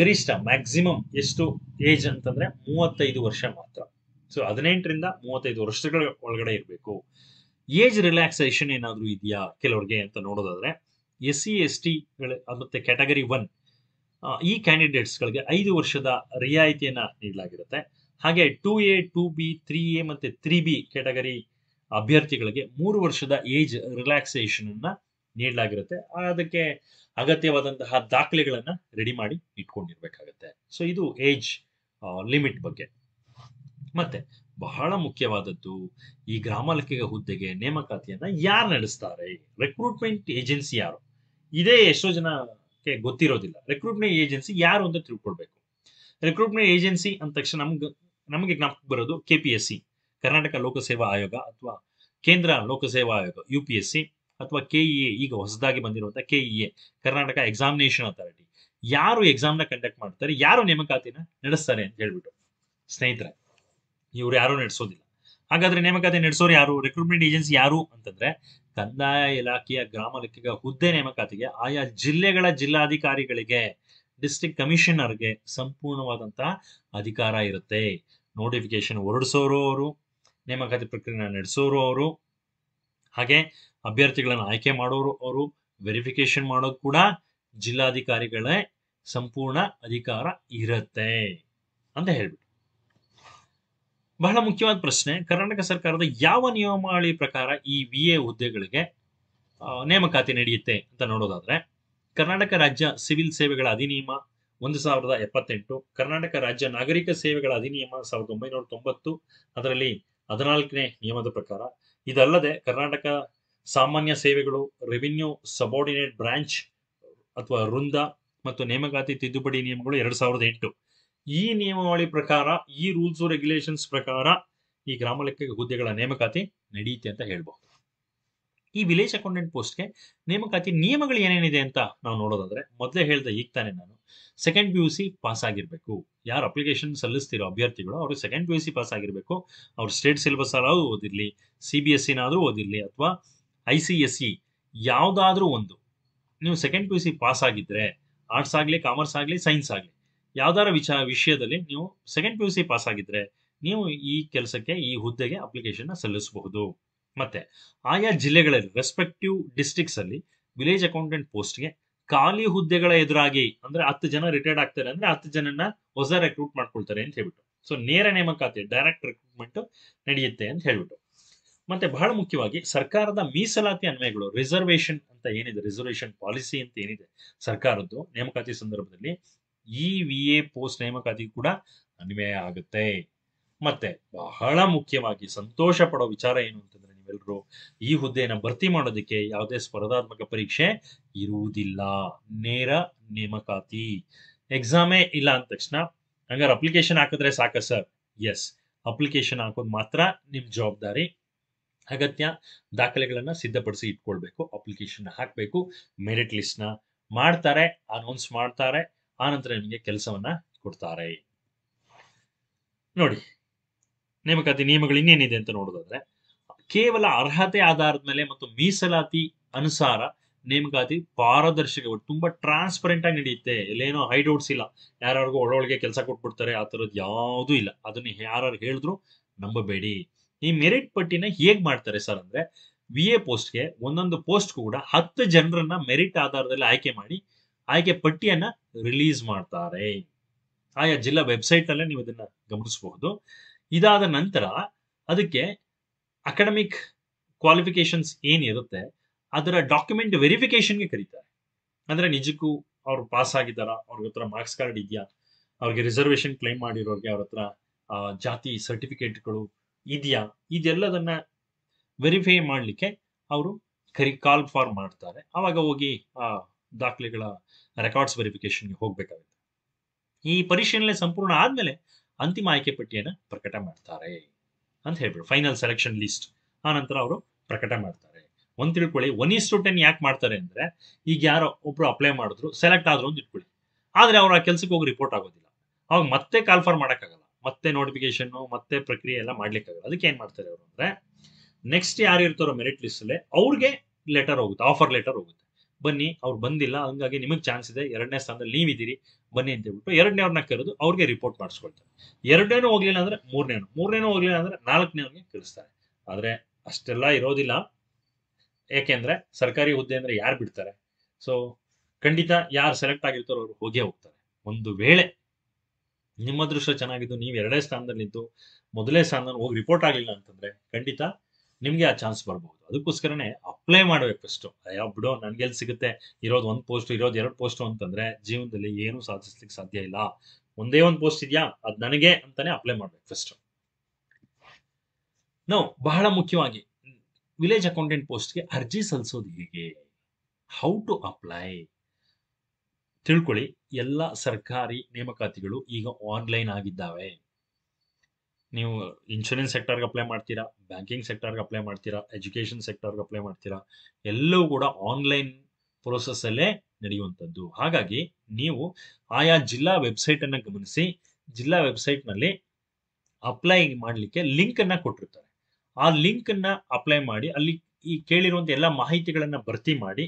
ಗರಿಷ್ಠ ಮ್ಯಾಕ್ಸಿಮಮ್ ಎಷ್ಟು ಏಜ್ ಅಂತಂದ್ರೆ ಮೂವತ್ತೈದು ವರ್ಷ ಮಾತ್ರ ಸೊ ಹದಿನೆಂಟರಿಂದ ಮೂವತ್ತೈದು ವರ್ಷಗಳ ಒಳಗಡೆ ಇರಬೇಕು ಏಜ್ ರಿಲ್ಯಾಕ್ಸೇಷನ್ ಏನಾದರೂ ಇದೆಯಾ ಕೆಲವರಿಗೆ ಅಂತ ನೋಡೋದಾದ್ರೆ ಎಸ್ ಸಿ ಎಸ್ ಟಿ ಮತ್ತೆ ಕ್ಯಾಟಗರಿ ಒನ್ ಈ ಕ್ಯಾಂಡಿಡೇಟ್ಸ್ಗಳಿಗೆ ಐದು ವರ್ಷದ ರಿಯಾಯಿತಿಯನ್ನು ನೀಡಲಾಗಿರುತ್ತೆ ಹಾಗೆ two A two B three A ಮತ್ತು ತ್ರೀ ಬಿ ಕ್ಯಾಟಗರಿ ಅಭ್ಯರ್ಥಿಗಳಿಗೆ ಮೂರು ವರ್ಷದ ಏಜ್ ರಿಲ್ಯಾಕ್ಸೇಷನ್ ಅನ್ನ ನೀಡಲಾಗಿರುತ್ತೆ ಅದಕ್ಕೆ ಅಗತ್ಯವಾದಂತಹ ದಾಖಲೆಗಳನ್ನ ರೆಡಿ ಮಾಡಿ ಇಟ್ಕೊಂಡಿರ್ಬೇಕಾಗತ್ತೆ ಸೊ ಇದು ಏಜ್ ಲಿಮಿಟ್ ಬಗ್ಗೆ ಮತ್ತೆ ಬಹಳ ಮುಖ್ಯವಾದದ್ದು ಈ ಗ್ರಾಮ ಹುದ್ದೆಗೆ ನೇಮಕಾತಿಯನ್ನ ಯಾರು ನಡೆಸ್ತಾರೆ ರೆಕ್ರೂಟ್ಮೆಂಟ್ ಏಜೆನ್ಸಿ ಯಾರು ಇದೇ ಎಷ್ಟೋ ಜನಕ್ಕೆ ಗೊತ್ತಿರೋದಿಲ್ಲ ರೆಕ್ರೂಟ್ಮೆಂಟ್ ಏಜೆನ್ಸಿ ಯಾರು ಅಂತ ತಿಳ್ಕೊಳ್ಬೇಕು ರೆಕ್ರೂಟ್ಮೆಂಟ್ ಏಜೆನ್ಸಿ ಅಂದ ತಕ್ಷಣ ನಮ್ಗೆ ನಮಗೆ ಜ್ಞಾಪಕ ಬರೋದು ಕೆ ಎಸ್ ಸಿ ಕರ್ನಾಟಕ ಲೋಕಸೇವಾ ಆಯೋಗ ಅಥವಾ ಕೇಂದ್ರ ಲೋಕಸೇವಾ ಆಯೋಗ ಯು ಪಿ ಎಸ್ ಸಿ ಅಥವಾ ಕೆಇಎ ಈಗ ಹೊಸದಾಗಿ ಬಂದಿರುವಂತಹ KEA e Karnataka examination authority ಯಾರು ಎಕ್ಸಾಮ್ನ ಕಂಡಕ್ಟ್ ಮಾಡ್ತಾರೆ ಯಾರು ನೇಮಕಾತಿನ ನಡೆಸ್ತಾರೆ ಅಂತ ಹೇಳ್ಬಿಟ್ಟು ಸ್ನೇಹಿತರೆ ಇವ್ರು ಯಾರು ನಡೆಸೋದಿಲ್ಲ ಹಾಗಾದ್ರೆ ನೇಮಕಾತಿ ನಡೆಸೋರು ಯಾರು ರಿಕ್ರೂಟ್ಮೆಂಟ್ ಏಜೆನ್ಸಿ ಯಾರು ಅಂತಂದ್ರೆ ಕಂದಾಯ ಇಲಾಖೆಯ ಗ್ರಾಮ ಲೆಕ್ಕಿಗ ಹುದ್ದೆ ನೇಮಕಾತಿಗೆ ಆಯಾ ಜಿಲ್ಲೆಗಳ ಜಿಲ್ಲಾಧಿಕಾರಿಗಳಿಗೆ ಡಿಸ್ಟಿಕ್ ಕಮಿಷನರ್ಗೆ ಸಂಪೂರ್ಣವಾದಂತಹ ಅಧಿಕಾರ ಇರುತ್ತೆ ನೋಟಿಫಿಕೇಶನ್ ಹೊರಡಿಸೋರು ಅವರು ನೇಮಕಾತಿ ಪ್ರಕ್ರಿಯೆ ನಡೆಸೋರು ಅವರು ಹಾಗೆ ಅಭ್ಯರ್ಥಿಗಳನ್ನು ಆಯ್ಕೆ ಮಾಡೋರು ಅವರು ವೆರಿಫಿಕೇಶನ್ ಮಾಡೋದು ಕೂಡ ಜಿಲ್ಲಾಧಿಕಾರಿಗಳೇ ಸಂಪೂರ್ಣ ಅಧಿಕಾರ ಇರುತ್ತೆ ಅಂತ ಹೇಳ್ಬಿಟ್ಟು ಬಹಳ ಮುಖ್ಯವಾದ ಪ್ರಶ್ನೆ ಕರ್ನಾಟಕ ಸರ್ಕಾರದ ಯಾವ ನಿಯಮಾವಳಿ ಪ್ರಕಾರ ಈ ವಿ ಎ ಹುದ್ದೆಗಳಿಗೆ ನೇಮಕಾತಿ ನಡೆಯುತ್ತೆ ಅಂತ ನೋಡೋದಾದ್ರೆ ಕರ್ನಾಟಕ ರಾಜ್ಯ ಸಿವಿಲ್ ಸೇವೆಗಳ ಅಧಿನಿಯಮ ಒಂದು ಸಾವಿರದ ಎಪ್ಪತ್ತೆಂಟು ಕರ್ನಾಟಕ ರಾಜ್ಯ ನಾಗರಿಕ ಸೇವೆಗಳ ಅಧಿನಿಯಮ ಸಾವಿರದ ಒಂಬೈನೂರ ತೊಂಬತ್ತು ಅದರಲ್ಲಿ ಹದಿನಾಲ್ಕನೇ ನಿಯಮದ ಪ್ರಕಾರ ಇದಲ್ಲದೆ ಕರ್ನಾಟಕ ಸಾಮಾನ್ಯ ಸೇವೆಗಳು ರೆವಿನ್ಯೂ ಸಬಾರ್ಡಿನೇಟ್ ಬ್ರಾಂಚ್ ಅಥವಾ ವೃಂದ ಮತ್ತು ನೇಮಕಾತಿ ತಿದ್ದುಪಡಿ ನಿಯಮಗಳು ಎರಡು ಸಾವಿರದ ಎಂಟು ಈ ನಿಯಮಾವಳಿ ಪ್ರಕಾರ ಈ ರೂಲ್ಸ್ ರೆಗ್ಯುಲೇಷನ್ಸ್ ಪ್ರಕಾರ ಈ ಗ್ರಾಮ ಲೆಕ್ಕ ಹುದ್ದೆಗಳ ನೇಮಕಾತಿ ನಡೆಯುತ್ತೆ ಅಂತ ಹೇಳ್ಬಹುದು ಈ ವಿಲೇಜ್ ಅಕೌಂಟೆಂಟ್ ಪೋಸ್ಟ್ಗೆ ನೇಮಕಾತಿ ನಿಯಮಗಳು ಏನೇನಿದೆ ಅಂತ ನಾವು ನೋಡೋದಾದ್ರೆ ಮೊದಲೇ ಹೇಳ್ದೆ ಈಗ ತಾನೆ ನಾನು second P U C pass ಆಗಿರಬೇಕು ಯಾರು ಅಪ್ಲಿಕೇಶನ್ ಸಲ್ಲಿಸ್ತಿರೋ ಅಭ್ಯರ್ಥಿಗಳು ಅವರು second P U C pass ಆಗಿರಬೇಕು ಅವ್ರ ಸ್ಟೇಟ್ ಸಿಲೆಬಸ್ ಅಲ್ಲಾದ್ರೂ ಓದಿರಲಿ ಸಿ ಬಿ ಎಸ್ ಸಿನಾದರೂ e ಓದಿರಲಿ ಅಥವಾ I C S C e ಯಾವುದಾದ್ರೂ ಒಂದು ನೀವು second P U C pass ಆಗಿದ್ರೆ ಆರ್ಟ್ಸ್ ಆಗಲಿ ಕಾಮರ್ಸ್ ಆಗಲಿ ಸೈನ್ಸ್ ಆಗಲಿ ಯಾವ್ದಾರ ವಿಚಾರ ವಿಷಯದಲ್ಲಿ ನೀವು second P U C pass ಆಗಿದ್ರೆ ನೀವು ಈ ಕೆಲಸಕ್ಕೆ ಈ ಹುದ್ದೆಗೆ ಅಪ್ಲಿಕೇಶನ್ ಸಲ್ಲಿಸಬಹುದು ಮತ್ತೆ ಆಯಾ ಜಿಲ್ಲೆಗಳಲ್ಲಿ ರೆಸ್ಪೆಕ್ಟಿವ್ ಡಿಸ್ಟ್ರಿಕ್ಸ್ ಅಲ್ಲಿ ವಿಲೇಜ್ ಅಕೌಂಟೆಂಟ್ ಪೋಸ್ಟ್ ಗೆ ಖಾಲಿ ಹುದ್ದೆಗಳ ಎದುರಾಗಿ ಅಂದ್ರೆ ಹತ್ತು ಜನ ರಿಟೈರ್ಡ್ ಆಗ್ತಾರೆ ಅಂದ್ರೆ ಹತ್ತು ಜನನ ಹೊಸ ರೆಕ್ರೂಟ್ ಮಾಡ್ಕೊಳ್ತಾರೆ ಅಂತ ಹೇಳ್ಬಿಟ್ಟು ಸೊ ನೇರ ನೇಮಕಾತಿ ಡೈರೆಕ್ಟ್ ರೆಕ್ರೂಟ್ಮೆಂಟ್ ನಡೆಯುತ್ತೆ ಅಂತ ಹೇಳ್ಬಿಟ್ಟು ಮತ್ತೆ ಬಹಳ ಮುಖ್ಯವಾಗಿ ಸರ್ಕಾರದ ಮೀಸಲಾತಿ ಅನ್ವಯಗಳು ರಿಸರ್ವೇಶನ್ ಅಂತ ಏನಿದೆ ರಿಸರ್ವೇಶನ್ ಪಾಲಿಸಿ ಅಂತ ಏನಿದೆ ಸರ್ಕಾರದ್ದು ನೇಮಕಾತಿ ಸಂದರ್ಭದಲ್ಲಿ ಈ ವಿ ಎ ಪೋಸ್ಟ್ ನೇಮಕಾತಿ ಕೂಡ ಅನ್ವಯ ಆಗುತ್ತೆ ಮತ್ತೆ ಬಹಳ ಮುಖ್ಯವಾಗಿ ಸಂತೋಷ ಪಡೋ ವಿಚಾರ ಏನು ಅಂತಂದ್ರೆ ನೀವೆಲ್ಲರೂ ಈ ಹುದ್ದೆಯನ್ನ ಭರ್ತಿ ಮಾಡೋದಕ್ಕೆ ಯಾವುದೇ ಸ್ಪರ್ಧಾತ್ಮಕ ಪರೀಕ್ಷೆ ಇರುವುದಿಲ್ಲ ನೇರ ನೇಮಕಾತಿ ಎಕ್ಸಾಮೇ ಇಲ್ಲ ಅಂದ ತಕ್ಷಣ ಹಂಗಾರೆ ಅಪ್ಲಿಕೇಶನ್ ಹಾಕಿದ್ರೆ ಸಾಕ ಸರ್ ಎಸ್ ಅಪ್ಲಿಕೇಶನ್ ಹಾಕೋದು ಮಾತ್ರ ನಿಮ್ಮ ಜವಾಬ್ದಾರಿ ಅಗತ್ಯ ದಾಖಲೆಗಳನ್ನ ಸಿದ್ಧಪಡಿಸಿ ಇಟ್ಕೊಳ್ಬೇಕು ಅಪ್ಲಿಕೇಶನ್ ಹಾಕಬೇಕು ಮೆರಿಟ್ ಲಿಸ್ಟ್ನ ಮಾಡ್ತಾರೆ ಅನೌನ್ಸ್ ಮಾಡ್ತಾರೆ ಆನಂತರ ನಿಮಗೆ ಕೆಲಸವನ್ನ ಕೊಡ್ತಾರೆ ನೋಡಿ ನೇಮಕಾತಿ ನಿಯಮಗಳು ಇನ್ನೇನಿದೆ ಅಂತ ನೋಡೋದಾದ್ರೆ ಕೇವಲ ಅರ್ಹತೆ ಆಧಾರದ ಮೇಲೆ ಮತ್ತು ಮೀಸಲಾತಿ ಅನುಸಾರ ನೇಮಕಾತಿ ಪಾರದರ್ಶಕ ತುಂಬಾ ಟ್ರಾನ್ಸ್ಪರೆಂಟ್ ಆಗಿ ನಡೆಯುತ್ತೆ ಎಲ್ಲೇನೋ ಹೈಡೌಟ್ಸ್ ಇಲ್ಲ ಯಾರ್ಯಾರಿಗೂ ಒಳೊಳಗೆ ಕೆಲಸ ಕೊಟ್ಬಿಡ್ತಾರೆ ಆ ತರದ್ ಯಾವುದೂ ಇಲ್ಲ ಅದನ್ನ ಯಾರು ಹೇಳಿದ್ರು ನಂಬಬೇಡಿ ಈ ಮೆರಿಟ್ ಪಟ್ಟಿನ ಹೇಗ್ ಮಾಡ್ತಾರೆ ಸರ್ ಅಂದ್ರೆ ವಿ ಎ ಪೋಸ್ಟ್ಗೆ ಒಂದೊಂದು ಪೋಸ್ಟ್ ಕೂಡ ಹತ್ತು ಜನರನ್ನ ಮೆರಿಟ್ ಆಧಾರದಲ್ಲಿ ಆಯ್ಕೆ ಮಾಡಿ ಆಯ್ಕೆ ಪಟ್ಟಿಯನ್ನ ರಿಲೀಸ್ ಮಾಡ್ತಾರೆ ಆಯಾ ಜಿಲ್ಲಾ ವೆಬ್ಸೈಟ್ ಅಲ್ಲೇ ನೀವು ಅದನ್ನ ಗಮನಿಸಬಹುದು ಇದಾದ ನಂತರ ಅದಕ್ಕೆ ಅಕಾಡೆಮಿಕ್ ಕ್ವಾಲಿಫಿಕೇಶನ್ಸ್ ಏನಿರುತ್ತೆ ಅದರ ಡಾಕ್ಯುಮೆಂಟ್ ವೆರಿಫಿಕೇಶನ್ಗೆ ಕರೀತಾರೆ ಅಂದ್ರೆ ನಿಜಕ್ಕೂ ಅವ್ರು ಪಾಸ್ ಆಗಿದ್ದಾರ ಅವ್ರ ಹತ್ರ ಮಾರ್ಕ್ಸ್ ಕಾರ್ಡ್ ಇದೆಯಾ ಅವ್ರಿಗೆ ರಿಸರ್ವೇಶನ್ ಕ್ಲೈಮ್ ಮಾಡಿರೋರಿಗೆ ಅವ್ರ ಹತ್ರ ಜಾತಿ ಸರ್ಟಿಫಿಕೇಟ್ಗಳು ಇದೆಯಾ ಇದೆಲ್ಲದನ್ನ ವೆರಿಫೈ ಮಾಡಲಿಕ್ಕೆ ಅವರು ಕರಿ ಕಾಲ್ ಫಾರ್ ಮಾಡ್ತಾರೆ ಅವಾಗ ಹೋಗಿ ದಾಖಲೆಗಳ ರೆಕಾರ್ಡ್ಸ್ ವೆರಿಫಿಕೇಶನ್ಗೆ ಹೋಗಬೇಕಾಗುತ್ತೆ ಈ ಪರಿಶೀಲನೆ ಸಂಪೂರ್ಣ ಆದಮೇಲೆ ಅಂತಿಮ ಆಯ್ಕೆ ಪಟ್ಟಿಯನ್ನು ಪ್ರಕಟ ಮಾಡ್ತಾರೆ ಅಂತ ಹೇಳ್ಬಿಟ್ಟು ಫೈನಲ್ ಸೆಲೆಕ್ಷನ್ ಲಿಸ್ಟ್ ಆ ನಂತರ ಅವರು ಪ್ರಕಟ ಮಾಡ್ತಾರೆ ಒಂದು ತಿಳ್ಕೊಳ್ಳಿ ಒನ್ ಇಸ್ ಟು ಟೆನ್ ಯಾಕೆ ಮಾಡ್ತಾರೆ ಅಂದ್ರೆ ಈಗ ಯಾರೋ ಒಬ್ರು ಅಪ್ಲೈ ಮಾಡಿದ್ರು ಸೆಲೆಕ್ಟ್ ಆದ್ರು ಅಂತ ಇಟ್ಕೊಳ್ಳಿ ಆದರೆ ಅವ್ರು ಆ ಕೆಲ್ಸಕ್ಕೆ ಹೋಗಿ ರಿಪೋರ್ಟ್ ಆಗೋದಿಲ್ಲ ಅವಾಗ ಮತ್ತೆ ಫಾರ್ ಮಾಡೋಕ್ಕಾಗಲ್ಲ ಮತ್ತೆ ನೋಟಿಫಿಕೇಶನ್ ಮತ್ತೆ ಪ್ರಕ್ರಿಯೆ ಎಲ್ಲ ಮಾಡ್ಲಿಕ್ಕಾಗಲ್ಲ ಅದಕ್ಕೆ ಏನು ಮಾಡ್ತಾರೆ ಅವರು ಅಂದ್ರೆ ನೆಕ್ಸ್ಟ್ ಯಾರು ಇರ್ತಾರೋ ಮೆರಿಟ್ ಲಿಸ್ಟಲ್ಲೇ ಅವ್ರಿಗೆ ಲೆಟರ್ ಹೋಗುತ್ತೆ ಆಫರ್ ಲೆಟರ್ ಹೋಗುತ್ತೆ ಬನ್ನಿ ಅವ್ರು ಬಂದಿಲ್ಲ ಹಂಗಾಗಿ ನಿಮಗೆ ಚಾನ್ಸ್ ಇದೆ ಎರಡನೇ ಸ್ಥಾನದಲ್ಲಿ ಇದ್ದೀರಿ ಬನ್ನಿ ಅಂತ ಹೇಳ್ಬಿಟ್ಟು ಎರಡನೇವ್ರನ್ನ ಕರೆದು ಅವ್ರಿಗೆ ರಿಪೋರ್ಟ್ ಮಾಡಿಸ್ಕೊಳ್ತಾರೆ ಎರಡನೇನು ಹೋಗ್ಲಿಲ್ಲ ಅಂದ್ರೆ ಮೂರನೇನು ಮೂರನೇನು ಹೋಗ್ಲಿಲ್ಲ ಅಂದ್ರೆ ನಾಲ್ಕನೇವ್ರಿಗೆ ಕಳಿಸ್ತಾರೆ ಆದ್ರೆ ಅಷ್ಟೆಲ್ಲ ಇರೋದಿಲ್ಲ ಏಕೆಂದ್ರೆ ಸರ್ಕಾರಿ ಹುದ್ದೆ ಅಂದ್ರೆ ಯಾರು ಬಿಡ್ತಾರೆ ಸೊ ಖಂಡಿತ ಯಾರು ಸೆಲೆಕ್ಟ್ ಆಗಿರ್ತಾರೋ ಅವ್ರು ಹೋಗೇ ಹೋಗ್ತಾರೆ ಒಂದು ವೇಳೆ ನಿಮ್ಮ ಅದೃಷ್ಟ ಚೆನ್ನಾಗಿದ್ದು ನೀವು ಎರಡನೇ ಸ್ಥಾನದಲ್ಲಿ ಇದ್ದು ಮೊದಲೇ ಸ್ಥಾನದಲ್ಲಿ ಹೋಗಿ ರಿಪೋರ್ಟ್ ಆಗಲಿಲ್ಲ ಅಂತಂದ್ರೆ ಖಂಡಿತ ನಿಮಗೆ ಆ ಚಾನ್ಸ್ ಬರಬಹುದು ಅದಕ್ಕೋಸ್ಕರನೇ ಅಪ್ಲೈ ಮಾಡಬೇಕು ಫಸ್ಟು ಅಯ್ಯೋ ಬಿಡು ನನಗೆಲ್ಲಿ ಸಿಗುತ್ತೆ ಇರೋದು ಒಂದು ಪೋಸ್ಟ್ ಇರೋದು ಎರಡು ಪೋಸ್ಟು ಅಂತಂದ್ರೆ ಜೀವನದಲ್ಲಿ ಏನೂ ಸಾಧಿಸ್ಲಿಕ್ಕೆ ಸಾಧ್ಯ ಇಲ್ಲ ಒಂದೇ ಒಂದು ಪೋಸ್ಟ್ ಇದೆಯಾ ಅದು ನನಗೆ ಅಂತಾನೆ ಅಪ್ಲೈ ಮಾಡಬೇಕು ಫಸ್ಟು ನಾವು ಬಹಳ ಮುಖ್ಯವಾಗಿ ವಿಲೇಜ್ ಅಕೌಂಟೆಂಟ್ ಪೋಸ್ಟ್ಗೆ ಅರ್ಜಿ ಸಲ್ಲಿಸೋದು ಹೇಗೆ ಹೌ ಟು ಅಪ್ಲೈ ತಿಳ್ಕೊಳ್ಳಿ ಎಲ್ಲ ಸರ್ಕಾರಿ ನೇಮಕಾತಿಗಳು ಈಗ ಆನ್ಲೈನ್ ಆಗಿದ್ದಾವೆ ನೀವು ಇನ್ಶೂರೆನ್ಸ್ ಸೆಕ್ಟರ್ಗೆ ಅಪ್ಲೈ ಮಾಡ್ತೀರಾ ಬ್ಯಾಂಕಿಂಗ್ ಸೆಕ್ಟರ್ಗೆ ಅಪ್ಲೈ ಮಾಡ್ತೀರಾ ಎಜುಕೇಷನ್ ಸೆಕ್ಟರ್ಗೆ ಅಪ್ಲೈ ಮಾಡ್ತೀರಾ ಎಲ್ಲವೂ ಕೂಡ ಆನ್ಲೈನ್ ಪ್ರೋಸೆಸ್ಸಲ್ಲೇ ನಡೆಯುವಂಥದ್ದು ಹಾಗಾಗಿ ನೀವು ಆಯಾ ಜಿಲ್ಲಾ ವೆಬ್ಸೈಟನ್ನು ಗಮನಿಸಿ ಜಿಲ್ಲಾ ವೆಬ್ಸೈಟ್ನಲ್ಲಿ ಅಪ್ಲೈ ಮಾಡಲಿಕ್ಕೆ ಲಿಂಕನ್ನು ಕೊಟ್ಟಿರ್ತಾರೆ ಆ ಲಿಂಕನ್ನು ಅಪ್ಲೈ ಮಾಡಿ ಅಲ್ಲಿ ಈ ಕೇಳಿರುವಂಥ ಎಲ್ಲ ಮಾಹಿತಿಗಳನ್ನು ಭರ್ತಿ ಮಾಡಿ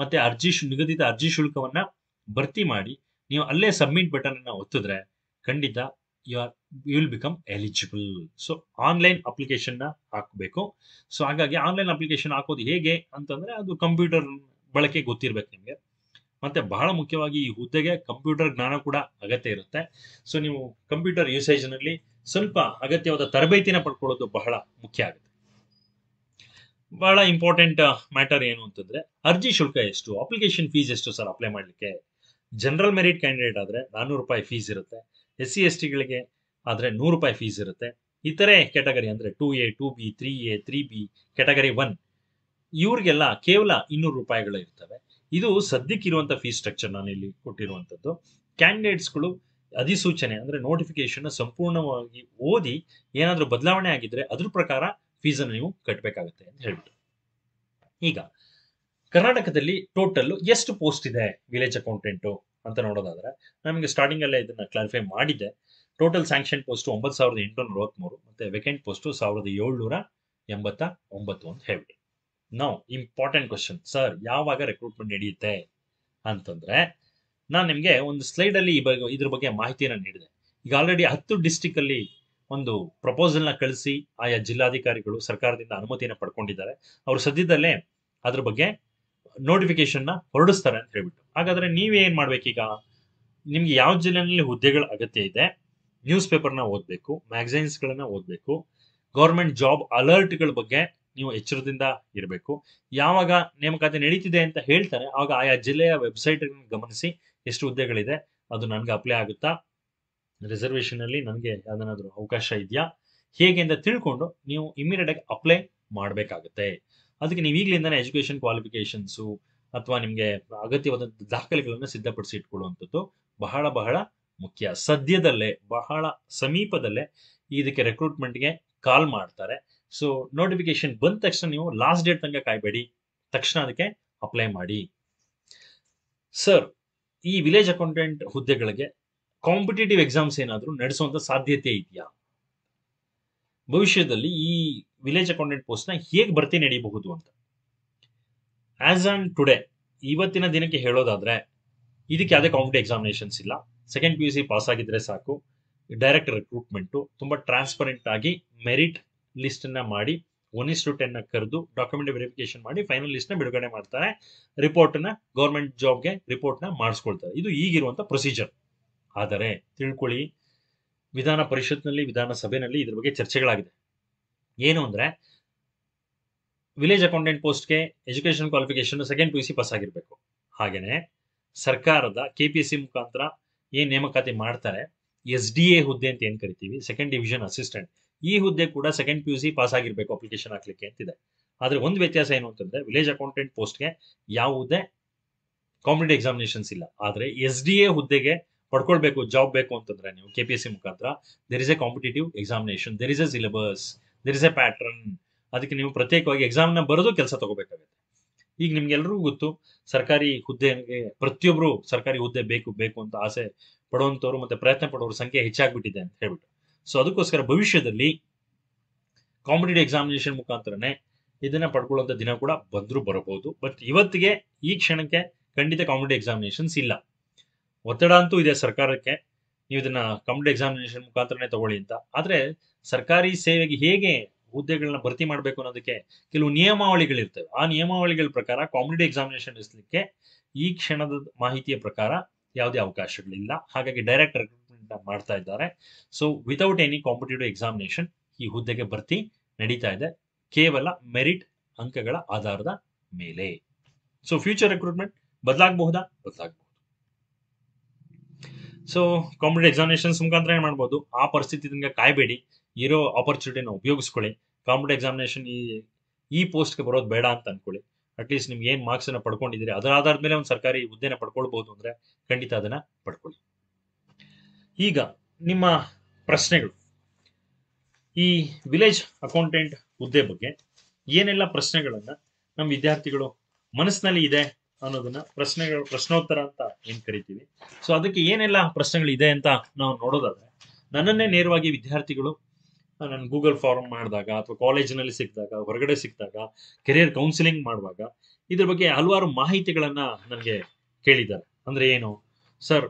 ಮತ್ತು ಅರ್ಜಿ ನಿಗದಿತ ಅರ್ಜಿ ಶುಲ್ಕವನ್ನು ಭರ್ತಿ ಮಾಡಿ ನೀವು ಅಲ್ಲೇ ಸಬ್ಮಿಟ್ ಬಟನನ್ನು ಒತ್ತಿದ್ರೆ ಖಂಡಿತ you are you will become eligible so online application ನ ಹಾಕಬೇಕು ಸೊ ಹಾಗಾಗಿ ಆನ್ಲೈನ್ ಅಪ್ಲಿಕೇಶನ್ ಹಾಕೋದು ಹೇಗೆ ಅಂತಂದ್ರೆ ಅದು ಕಂಪ್ಯೂಟರ್ ಬಳಕೆ ಗೊತ್ತಿರ್ಬೇಕು ನಿಮಗೆ ಮತ್ತೆ ಬಹಳ ಮುಖ್ಯವಾಗಿ ಈ ಹುದ್ದೆಗೆ ಕಂಪ್ಯೂಟರ್ ಜ್ಞಾನ ಕೂಡ ಅಗತ್ಯ ಇರುತ್ತೆ ಸೊ ನೀವು ಕಂಪ್ಯೂಟರ್ ಯೂಸೇಜ್ನಲ್ಲಿ ಸ್ವಲ್ಪ ಅಗತ್ಯವಾದ ತರಬೇತಿನ ಪಡ್ಕೊಳ್ಳೋದು ಬಹಳ ಮುಖ್ಯ ಆಗುತ್ತೆ ಬಹಳ ಇಂಪಾರ್ಟೆಂಟ್ ಮ್ಯಾಟರ್ ಏನು ಅಂತಂದ್ರೆ ಅರ್ಜಿ ಶುಲ್ಕ ಎಷ್ಟು ಅಪ್ಲಿಕೇಶನ್ ಫೀಸ್ ಎಷ್ಟು ಸರ್ ಅಪ್ಲೈ ಮಾಡಲಿಕ್ಕೆ ಜನರಲ್ ಮೆರಿಟ್ ಕ್ಯಾಂಡಿಡೇಟ್ ಆದರೆ ನಾನ್ನೂರು ರೂಪಾಯಿ ಫೀಸ್ ಇರುತ್ತೆ ಎಸ್ ಸಿ ಎಸ್ ಟಿಗಳಿಗೆ ಆದರೆ ನೂರು ರೂಪಾಯಿ ಫೀಸ್ ಇರುತ್ತೆ ಇತರೆ ಕೆಟಗರಿ ಅಂದರೆ two A two B three A three B category one ಇವ್ರಿಗೆಲ್ಲ ಕೇವಲ ಇನ್ನೂರು ರೂಪಾಯಿಗಳು ಇರ್ತವೆ ಇದು ಸದ್ಯಕ್ಕಿರುವಂಥ ಫೀಸ್ ಸ್ಟ್ರಕ್ಚರ್ ನಾನು ಇಲ್ಲಿ ಕೊಟ್ಟಿರುವಂಥದ್ದು ಕ್ಯಾಂಡಿಡೇಟ್ಸ್ಗಳು ಅಧಿಸೂಚನೆ ಅಂದರೆ ನೋಟಿಫಿಕೇಶನ್ ಸಂಪೂರ್ಣವಾಗಿ ಓದಿ ಏನಾದರೂ ಬದಲಾವಣೆ ಆಗಿದ್ರೆ ಅದ್ರ ಪ್ರಕಾರ ಫೀಸನ್ನು ನೀವು ಕಟ್ಟಬೇಕಾಗುತ್ತೆ ಅಂತ ಹೇಳ್ಬಿಟ್ಟು ಈಗ ಕರ್ನಾಟಕದಲ್ಲಿ ಟೋಟಲ್ ಎಷ್ಟು ಪೋಸ್ಟ್ ಇದೆ ವಿಲೇಜ್ ಅಕೌಂಟೆಂಟು ಅಂತ ನೋಡೋದಾದ್ರೆ ನಮಗೆ ಸ್ಟಾರ್ಟಿಂಗ್ ಅಲ್ಲೇ ಇದನ್ನ ಕ್ಲಾರಿಫೈ ಮಾಡಿದೆ ಟೋಟಲ್ ಸ್ಯಾಂಕ್ಷನ್ ಪೋಸ್ಟ್ ಒಂಬತ್ತು ಸಾವಿರದ ಎಂಟುನೂರ ಮತ್ತೆ ವೆಕೆಂಟ್ ಪೋಸ್ಟ್ ಸಾವಿರದ ಏಳ್ನೂರ ಎಂಬತ್ತ ಒಂಬತ್ತು ಅಂತ ಹೇಳ್ಬಿಟ್ಟು ನಾವು ಇಂಪಾರ್ಟೆಂಟ್ ಕ್ವಶನ್ ಸರ್ ಯಾವಾಗ ರೆಕ್ರೂಟ್ಮೆಂಟ್ ನಡೆಯುತ್ತೆ ಅಂತಂದ್ರೆ ನಾನು ನಿಮಗೆ ಒಂದು ಸ್ಲೈಡ್ ಅಲ್ಲಿ ಈ ಬಗ್ಗೆ ಇದ್ರ ಬಗ್ಗೆ ಮಾಹಿತಿಯನ್ನು ನೀಡಿದೆ ಈಗ ಆಲ್ರೆಡಿ ಹತ್ತು ಡಿಸ್ಟಿಕ್ ಅಲ್ಲಿ ಒಂದು ನ ಕಳಿಸಿ ಆಯಾ ಜಿಲ್ಲಾಧಿಕಾರಿಗಳು ಸರ್ಕಾರದಿಂದ ಅನುಮತಿಯನ್ನು ಪಡ್ಕೊಂಡಿದ್ದಾರೆ ಅವರು ಸದ್ಯದಲ್ಲೇ ಅದ್ರ ಬಗ್ಗೆ ನೋಟಿಫಿಕೇಶನ್ ನ ಹೊರಡಿಸ್ತಾರೆ ಅಂತ ಹೇಳ್ಬಿಟ್ಟು ಹಾಗಾದ್ರೆ ನೀವೇನು ಏನ್ ಮಾಡ್ಬೇಕೀಗ ನಿಮ್ಗೆ ಯಾವ ಜಿಲ್ಲೆಯಲ್ಲಿ ಹುದ್ದೆಗಳ ಅಗತ್ಯ ಇದೆ ನ್ಯೂಸ್ ಪೇಪರ್ನ ಓದಬೇಕು ಮ್ಯಾಗಝೈನ್ಸ್ ಓದಬೇಕು ಗೌರ್ಮೆಂಟ್ ಜಾಬ್ ಅಲರ್ಟ್ಗಳ ಬಗ್ಗೆ ನೀವು ಎಚ್ಚರದಿಂದ ಇರಬೇಕು ಯಾವಾಗ ನೇಮಕಾತಿ ನಡೀತಿದೆ ಅಂತ ಹೇಳ್ತಾರೆ ಆವಾಗ ಆಯಾ ಜಿಲ್ಲೆಯ ವೆಬ್ಸೈಟ್ ಗಮನಿಸಿ ಎಷ್ಟು ಹುದ್ದೆಗಳಿದೆ ಅದು ನನಗೆ ಅಪ್ಲೈ ಆಗುತ್ತಾ ರಿಸರ್ವೇಶನ್ ಅಲ್ಲಿ ನನಗೆ ಅದನ್ನಾದ್ರೂ ಅವಕಾಶ ಇದೆಯಾ ಹೇಗೆ ಅಂತ ತಿಳ್ಕೊಂಡು ನೀವು ಇಮಿಡಿಯೇಟ್ ಆಗಿ ಅಪ್ಲೈ ಮಾಡಬೇಕಾಗುತ್ತೆ ಅದಕ್ಕೆ ನೀವು ಈಗಲಿಂದನೇ ಎಜುಕೇಷನ್ ಕ್ವಾಲಿಫಿಕೇಶನ್ಸು ಅಥವಾ ನಿಮಗೆ ಅಗತ್ಯವಾದಂಥ ದಾಖಲೆಗಳನ್ನು ಸಿದ್ಧಪಡಿಸಿ ಇಟ್ಕೊಳ್ಳುವಂಥದ್ದು ಬಹಳ ಬಹಳ ಮುಖ್ಯ ಸದ್ಯದಲ್ಲೇ ಬಹಳ ಸಮೀಪದಲ್ಲೇ ಇದಕ್ಕೆ ರೆಕ್ರೂಟ್ಮೆಂಟ್ಗೆ ಕಾಲ್ ಮಾಡ್ತಾರೆ ಸೊ ನೋಟಿಫಿಕೇಶನ್ ಬಂದ ತಕ್ಷಣ ನೀವು ಲಾಸ್ಟ್ ಡೇಟ್ ತನಕ ಕಾಯಬೇಡಿ ತಕ್ಷಣ ಅದಕ್ಕೆ ಅಪ್ಲೈ ಮಾಡಿ ಸರ್ ಈ ವಿಲೇಜ್ ಅಕೌಂಟೆಂಟ್ ಹುದ್ದೆಗಳಿಗೆ ಕಾಂಪಿಟೇಟಿವ್ ಎಕ್ಸಾಮ್ಸ್ ಏನಾದರೂ ನಡೆಸುವಂತ ಸಾಧ್ಯತೆ ಇದೆಯಾ ಭವಿಷ್ಯದಲ್ಲಿ ಈ ವಿಲೇಜ್ ಅಕೌಂಟೆಂಟ್ ಪೋಸ್ಟ್ ನ ಹೇಗೆ ಭರ್ತಿ ನಡೆಯಬಹುದು ಅಂತ ಆಸ್ ಆನ್ ಟುಡೇ ಇವತ್ತಿನ ದಿನಕ್ಕೆ ಹೇಳೋದಾದ್ರೆ ಇದಕ್ಕೆ ಯಾವುದೇ ಕಾಂಪಿಟಿವ್ ಎಕ್ಸಾಮಿನೇಷನ್ಸ್ ಇಲ್ಲ second P U C pass ಆಗಿದ್ರೆ ಸಾಕು ಡೈರೆಕ್ಟ್ ರಿಕ್ರೂಟ್ಮೆಂಟು ತುಂಬಾ ಟ್ರಾನ್ಸ್ಪರೆಂಟ್ ಆಗಿ ಮೆರಿಟ್ ಲಿಸ್ಟನ್ನು ಮಾಡಿ ಒನ್ ಇಸ್ ಟು ಟೆನ್ನ ಕರೆದು ಡಾಕ್ಯುಮೆಂಟ್ ವೆರಿಫಿಕೇಶನ್ ಮಾಡಿ ಫೈನಲ್ ನ ಬಿಡುಗಡೆ ಮಾಡ್ತಾರೆ ರಿಪೋರ್ಟ್ ನ ಗೌರ್ಮೆಂಟ್ ಜಾಬ್ಗೆ ನ ಮಾಡಿಸ್ಕೊಳ್ತಾರೆ ಇದು ಈಗಿರುವಂಥ ಪ್ರೊಸೀಜರ್ ಆದರೆ ತಿಳ್ಕೊಳ್ಳಿ ವಿಧಾನ ಪರಿಷತ್ನಲ್ಲಿ ವಿಧಾನಸಭೆಯಲ್ಲಿ ಇದ್ರ ಬಗ್ಗೆ ಚರ್ಚೆಗಳಾಗಿದೆ ಏನು ಅಂದ್ರೆ ವಿಲೇಜ್ ಅಕೌಂಟೆಂಟ್ ಪೋಸ್ಟ್ಗೆ education qualification second P U C pass ಆಗಿರಬೇಕು ಹಾಗೆಯೇ ಸರ್ಕಾರದ ಕೆ ಪಿ ಎಸ್ ಸಿ ಮುಖಾಂತರ ಏನ್ ನೇಮಕಾತಿ ಮಾಡ್ತಾರೆ ಎಸ್ ಡಿ ಎ ಹುದ್ದೆ ಅಂತ ಏನು ಕರಿತೀವಿ ಸೆಕೆಂಡ್ ಡಿವಿಷನ್ ಅಸಿಸ್ಟೆಂಟ್ ಈ ಹುದ್ದೆ ಕೂಡ second P U C pass ಆಗಿರಬೇಕು ಅಪ್ಲಿಕೇಶನ್ ಹಾಕ್ಲಿಕ್ಕೆ ಅಂತಿದೆ ಆದರೆ ಒಂದು ವ್ಯತ್ಯಾಸ ಏನು ಅಂತಂದ್ರೆ ವಿಲೇಜ್ ಅಕೌಂಟೆಂಟ್ ಪೋಸ್ಟ್ಗೆ ಯಾವುದೇ ಕಾಂಪಿಟೇಟಿವ್ ಎಕ್ಸಾಮಿನೇಷನ್ಸ್ ಇಲ್ಲ ಆದ್ರೆ ಎಸ್ ಡಿ ಎ ಹುದ್ದೆಗೆ ಪಡ್ಕೊಳ್ಬೇಕು ಜಾಬ್ ಬೇಕು ಅಂತಂದ್ರೆ ನೀವು ಕೆ ಪಿ ಎಸ್ ಸಿ ಮುಖಾಂತರ there is a competitive examination there is a syllabus there is a pattern ಅದಕ್ಕೆ ನೀವು ಪ್ರತ್ಯೇಕವಾಗಿ ಎಕ್ಸಾಮ್ನ ಬರೆದು ಕೆಲಸ ತಗೋಬೇಕಾಗುತ್ತೆ ಈಗ ನಿಮ್ಗೆಲ್ರಿಗೂ ಗೊತ್ತು ಸರ್ಕಾರಿ ಹುದ್ದೆ ಪ್ರತಿಯೊಬ್ಬರು ಸರ್ಕಾರಿ ಹುದ್ದೆ ಬೇಕು ಬೇಕು ಅಂತ ಆಸೆ ಪಡುವಂಥವ್ರು ಮತ್ತೆ ಪ್ರಯತ್ನ ಪಡೋರ ಸಂಖ್ಯೆ ಹೆಚ್ಚಾಗ್ಬಿಟ್ಟಿದೆ ಅಂತ ಹೇಳ್ಬಿಟ್ಟು ಸೊ ಅದಕ್ಕೋಸ್ಕರ ಭವಿಷ್ಯದಲ್ಲಿ ಕಾಂಪಿಟೇಟಿವ್ ಎಕ್ಸಾಮಿನೇಷನ್ ಮುಖಾಂತರನೇ ಇದನ್ನ ಪಡ್ಕೊಳ್ಳುವಂಥ ದಿನ ಕೂಡ ಬಂದರೂ ಬರಬಹುದು ಬಟ್ ಇವತ್ತಿಗೆ ಈ ಕ್ಷಣಕ್ಕೆ ಖಂಡಿತ ಕಾಂಪಿಟೇಟಿವ್ ಎಕ್ಸಾಮಿನೇಷನ್ಸ್ ಇಲ್ಲ ಒತ್ತಡ ಅಂತೂ ಇದೆ ಸರ್ಕಾರಕ್ಕೆ ನೀವು ಇದನ್ನ ಕಂಪ್ಲೀಟ್ ಎಕ್ಸಾಮಿನೇಷನ್ ಮುಖಾಂತರನೇ ತಗೊಳ್ಳಿ ಅಂತ ಆದ್ರೆ ಸರ್ಕಾರಿ ಸೇವೆಗೆ ಹೇಗೆ ಹುದ್ದೆಗಳನ್ನ ಭರ್ತಿ ಮಾಡಬೇಕು ಅನ್ನೋದಕ್ಕೆ ಕೆಲವು ನಿಯಮಾವಳಿಗಳಿರ್ತವೆ ಆ ನಿಯಮಾವಳಿಗಳ ಪ್ರಕಾರ ಕಾಂಪಿಟೇಟಿವ್ ಎಕ್ಸಾಮಿನೇಷನ್ ಇಸ್ಲಿಕ್ಕೆ ಈ ಕ್ಷಣದ ಮಾಹಿತಿಯ ಪ್ರಕಾರ ಯಾವುದೇ ಅವಕಾಶಗಳಿಲ್ಲ ಹಾಗಾಗಿ ಡೈರೆಕ್ಟ್ ರೆಕ್ರೂಟ್ಮೆಂಟ್ ಮಾಡ್ತಾ ಇದ್ದಾರೆ so without any competitive examination ಈ ಹುದ್ದೆಗೆ ಭರ್ತಿ ನಡೀತಾ ಇದೆ ಕೇವಲ ಮೆರಿಟ್ ಅಂಕಗಳ ಆಧಾರದ ಮೇಲೆ ಸೊ ಫ್ಯೂಚರ್ ರೆಕ್ರೂಟ್ಮೆಂಟ್ ಬದಲಾಗಬಹುದಾ ಬದಲಾಗಬಹುದು ಸೊ ಕಾಂಪಿಟೇಟಿವ್ ಎಕ್ಸಾಮಿನೇಷನ್ಸ್ ಮುಖಾಂತರ ಏನು ಮಾಡ್ಬೋದು ಆ ಪರಿಸ್ಥಿತಿ ನಿಮಗೆ ಕಾಯಬೇಡಿ ಇರೋ ಆಪರ್ಚುನಿಟಿನ ಉಪಯೋಗಿಸ್ಕೊಳ್ಳಿ ಕಾಂಪಿಟೇಟಿವ್ ಎಕ್ಸಾಮಿನೇಷನ್ ಈ ಈ ಪೋಸ್ಟ್ಗೆ ಬರೋದು ಬೇಡ ಅಂತ ಅನ್ಕೊಳ್ಳಿ ಅಟ್ಲೀಸ್ಟ್ ನಿಮ್ಗೆ ಏನು ಮಾರ್ಕ್ಸನ್ನು ಪಡ್ಕೊಂಡಿದ್ರೆ ಅದರ ಆಧಾರದ ಮೇಲೆ ಒಂದು ಸರ್ಕಾರಿ ಹುದ್ದೆನ ಪಡ್ಕೊಳ್ಬಹುದು ಅಂದ್ರೆ ಖಂಡಿತ ಅದನ್ನ ಪಡ್ಕೊಳ್ಳಿ ಈಗ ನಿಮ್ಮ ಪ್ರಶ್ನೆಗಳು ಈ ವಿಲೇಜ್ ಅಕೌಂಟೆಂಟ್ ಹುದ್ದೆ ಬಗ್ಗೆ ಏನೆಲ್ಲ ಪ್ರಶ್ನೆಗಳನ್ನ ನಮ್ಮ ವಿದ್ಯಾರ್ಥಿಗಳು ಮನಸ್ಸಿನಲ್ಲಿ ಇದೆ ಅನ್ನೋದನ್ನ ಪ್ರಶ್ನೆಗಳು ಪ್ರಶ್ನೋತ್ತರ ಅಂತ ಏನ್ ಕರಿತೀವಿ ಸೊ ಅದಕ್ಕೆ ಏನೆಲ್ಲ ಪ್ರಶ್ನೆಗಳಿದೆ ಅಂತ ನಾವು ನೋಡೋದಾದ್ರೆ ನನ್ನನ್ನೇ ನೇರವಾಗಿ ವಿದ್ಯಾರ್ಥಿಗಳು ನಾನು ಗೂಗಲ್ ಫಾರ್ಮ್ ಮಾಡಿದಾಗ ಅಥವಾ ಕಾಲೇಜಿನಲ್ಲಿ ಸಿಕ್ಕಿದಾಗ ಹೊರಗಡೆ ಸಿಕ್ಕಿದಾಗ ಕೆರಿಯರ್ ಕೌನ್ಸಿಲಿಂಗ್ ಮಾಡುವಾಗ ಇದ್ರ ಬಗ್ಗೆ ಹಲವಾರು ಮಾಹಿತಿಗಳನ್ನ ನನಗೆ ಕೇಳಿದ್ದಾರೆ ಅಂದ್ರೆ ಏನು ಸರ್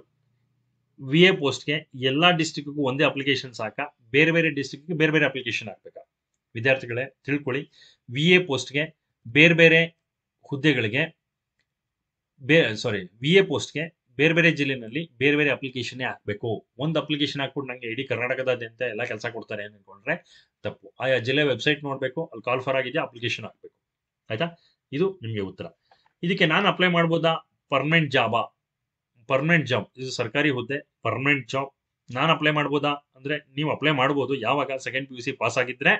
ವಿ ಎ ಪೋಸ್ಟ್ಗೆ ಎಲ್ಲಾ ಡಿಸ್ಟಿಕ್ಗೂ ಒಂದೇ ಅಪ್ಲಿಕೇಶನ್ ಸಾಕ ಬೇರೆ ಬೇರೆ ಡಿಸ್ಟಿಕ್ಗೆ ಬೇರೆ ಬೇರೆ ಅಪ್ಲಿಕೇಶನ್ ಹಾಕ್ಬೇಕಾ ವಿದ್ಯಾರ್ಥಿಗಳೇ ತಿಳ್ಕೊಳ್ಳಿ ವಿ ಎ ಪೋಸ್ಟ್ಗೆ ಬೇರೆ ಬೇರೆ ಹುದ್ದೆಗಳಿಗೆ ಬೇ ಸಾರಿ ವಿ ಎ ಪೋಸ್ಟ್ಗೆ ಬೇರೆ ಬೇರೆ ಜಿಲ್ಲೆನಲ್ಲಿ ಬೇರೆ ಬೇರೆ ಅಪ್ಲಿಕೇಶನ್ ಹಾಕಬೇಕು ಒಂದು ಅಪ್ಲಿಕೇಶನ್ ಹಾಕ್ಬಿಟ್ಟು ನಂಗೆ ಇಡೀ ಕರ್ನಾಟಕದಾದ್ಯಂತ ಎಲ್ಲ ಕೆಲಸ ಕೊಡ್ತಾರೆ ಅನ್ಕೊಂಡ್ರೆ ತಪ್ಪು ಆಯಾ ಜಿಲ್ಲೆ ವೆಬ್ಸೈಟ್ ನೋಡ್ಬೇಕು ಅಲ್ಲಿ ಕಾಲ್ ಫಾರ್ ಆಗಿದೆಯಾ ಅಪ್ಲಿಕೇಶನ್ ಹಾಕಬೇಕು ಆಯ್ತಾ ಇದು ನಿಮಗೆ ಉತ್ತರ ಇದಕ್ಕೆ ನಾನು ಅಪ್ಲೈ ಮಾಡ್ಬೋದಾ ಪರ್ಮನೆಂಟ್ ಜಾಬಾ ಪರ್ಮನೆಂಟ್ ಜಾಬ್ ಇದು ಸರ್ಕಾರಿ ಹುದ್ದೆ ಪರ್ಮನೆಂಟ್ ಜಾಬ್ ನಾನು ಅಪ್ಲೈ ಮಾಡ್ಬೋದಾ ಅಂದ್ರೆ ನೀವು ಅಪ್ಲೈ ಮಾಡ್ಬೋದು ಯಾವಾಗ second P U C pass ಆಗಿದ್ರೆ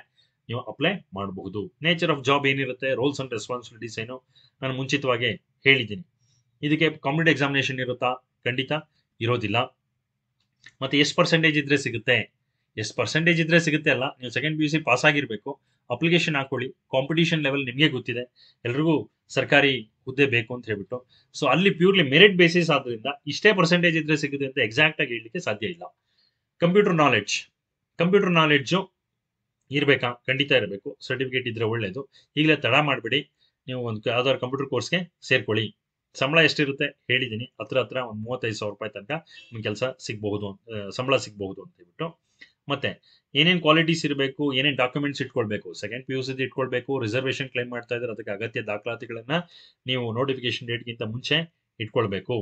ನೀವು ಅಪ್ಲೈ ಮಾಡಬಹುದು ನೇಚರ್ ಆಫ್ ಜಾಬ್ ಏನಿರುತ್ತೆ ರೋಲ್ಸ್ ಅಂಡ್ ರೆಸ್ಪಾನ್ಸಿಬಿಲಿಟೀಸ್ ಏನು ನಾನು ಮುಂಚಿತವಾಗಿ ಹೇಳಿದ್ದೀನಿ ಇದಕ್ಕೆ ಕಾಂಪಿಟೇಟಿವ್ ಎಕ್ಸಾಮಿನೇಷನ್ ಇರುತ್ತಾ ಖಂಡಿತ ಇರೋದಿಲ್ಲ ಮತ್ತೆ ಎಷ್ಟು ಪರ್ಸೆಂಟೇಜ್ ಇದ್ರೆ ಸಿಗುತ್ತೆ ಎಷ್ಟು ಪರ್ಸೆಂಟೇಜ್ ಇದ್ರೆ ಸಿಗುತ್ತೆ ಅಲ್ಲ ನೀವು second P U C pass ಆಗಿರಬೇಕು ಅಪ್ಲಿಕೇಶನ್ ಹಾಕೊಳ್ಳಿ ಕಾಂಪಿಟೇಷನ್ ಲೆವೆಲ್ ನಿಮಗೆ ಗೊತ್ತಿದೆ ಎಲ್ರಿಗೂ ಸರ್ಕಾರಿ ಹುದ್ದೆ ಬೇಕು ಅಂತ ಹೇಳ್ಬಿಟ್ಟು ಸೊ ಅಲ್ಲಿ ಪ್ಯೂರ್ಲಿ ಮೆರಿಟ್ ಬೇಸಿಸ್ ಆದ್ರಿಂದ ಇಷ್ಟೇ ಪರ್ಸೆಂಟೇಜ್ ಇದ್ರೆ ಸಿಗುತ್ತೆ ಅಂತ ಎಕ್ಸಾಕ್ಟ್ ಆಗಿ ಹೇಳಲಿಕ್ಕೆ ಸಾಧ್ಯ ಇಲ್ಲ ಕಂಪ್ಯೂಟರ್ ನಾಲೆಡ್ಜ್ ಕಂಪ್ಯೂಟರ್ ನಾಲೆಡ್ಜು ಇರಬೇಕಾ ಖಂಡಿತ ಇರಬೇಕು ಸರ್ಟಿಫಿಕೇಟ್ ಇದ್ರೆ ಒಳ್ಳೇದು ಈಗಲೇ ತಡ ಮಾಡಬೇಡಿ ನೀವು ಒಂದು ಯಾವ್ದಾದ್ರು ಕಂಪ್ಯೂಟರ್ ಕೋರ್ಸ್ಗೆ ಸೇರ್ಕೊಳ್ಳಿ ಸಂಬಳ ಎಷ್ಟಿರುತ್ತೆ ಹೇಳಿದ್ದೀನಿ ಹತ್ರ ಹತ್ರ ಒಂದು ಮೂವತ್ತೈದು ಸಾವಿರ ರೂಪಾಯಿ ತನಕ ನಿಮ್ಗೆ ಕೆಲಸ ಸಿಗಬಹುದು ಸಂಬಳ ಸಿಗಬಹುದು ಅಂತ ಹೇಳ್ಬಿಟ್ಟು ಮತ್ತೆ ಏನೇನು ಕ್ವಾಲಿಟೀಸ್ ಇರಬೇಕು ಏನೇನು ಡಾಕ್ಯುಮೆಂಟ್ಸ್ ಇಟ್ಕೊಳ್ಬೇಕು ಸೆಕೆಂಡ್ ಪಿ ಯು ಸಿ ಇಟ್ಕೊಳ್ಬೇಕು ರಿಸರ್ವೇಷನ್ ಕ್ಲೈಮ್ ಮಾಡ್ತಾ ಇದ್ರೆ ಅದಕ್ಕೆ ಅಗತ್ಯ ದಾಖಲಾತಿಗಳನ್ನು ನೀವು ನೋಟಿಫಿಕೇಶನ್ ಡೇಟ್ಗಿಂತ ಮುಂಚೆ ಇಟ್ಕೊಳ್ಬೇಕು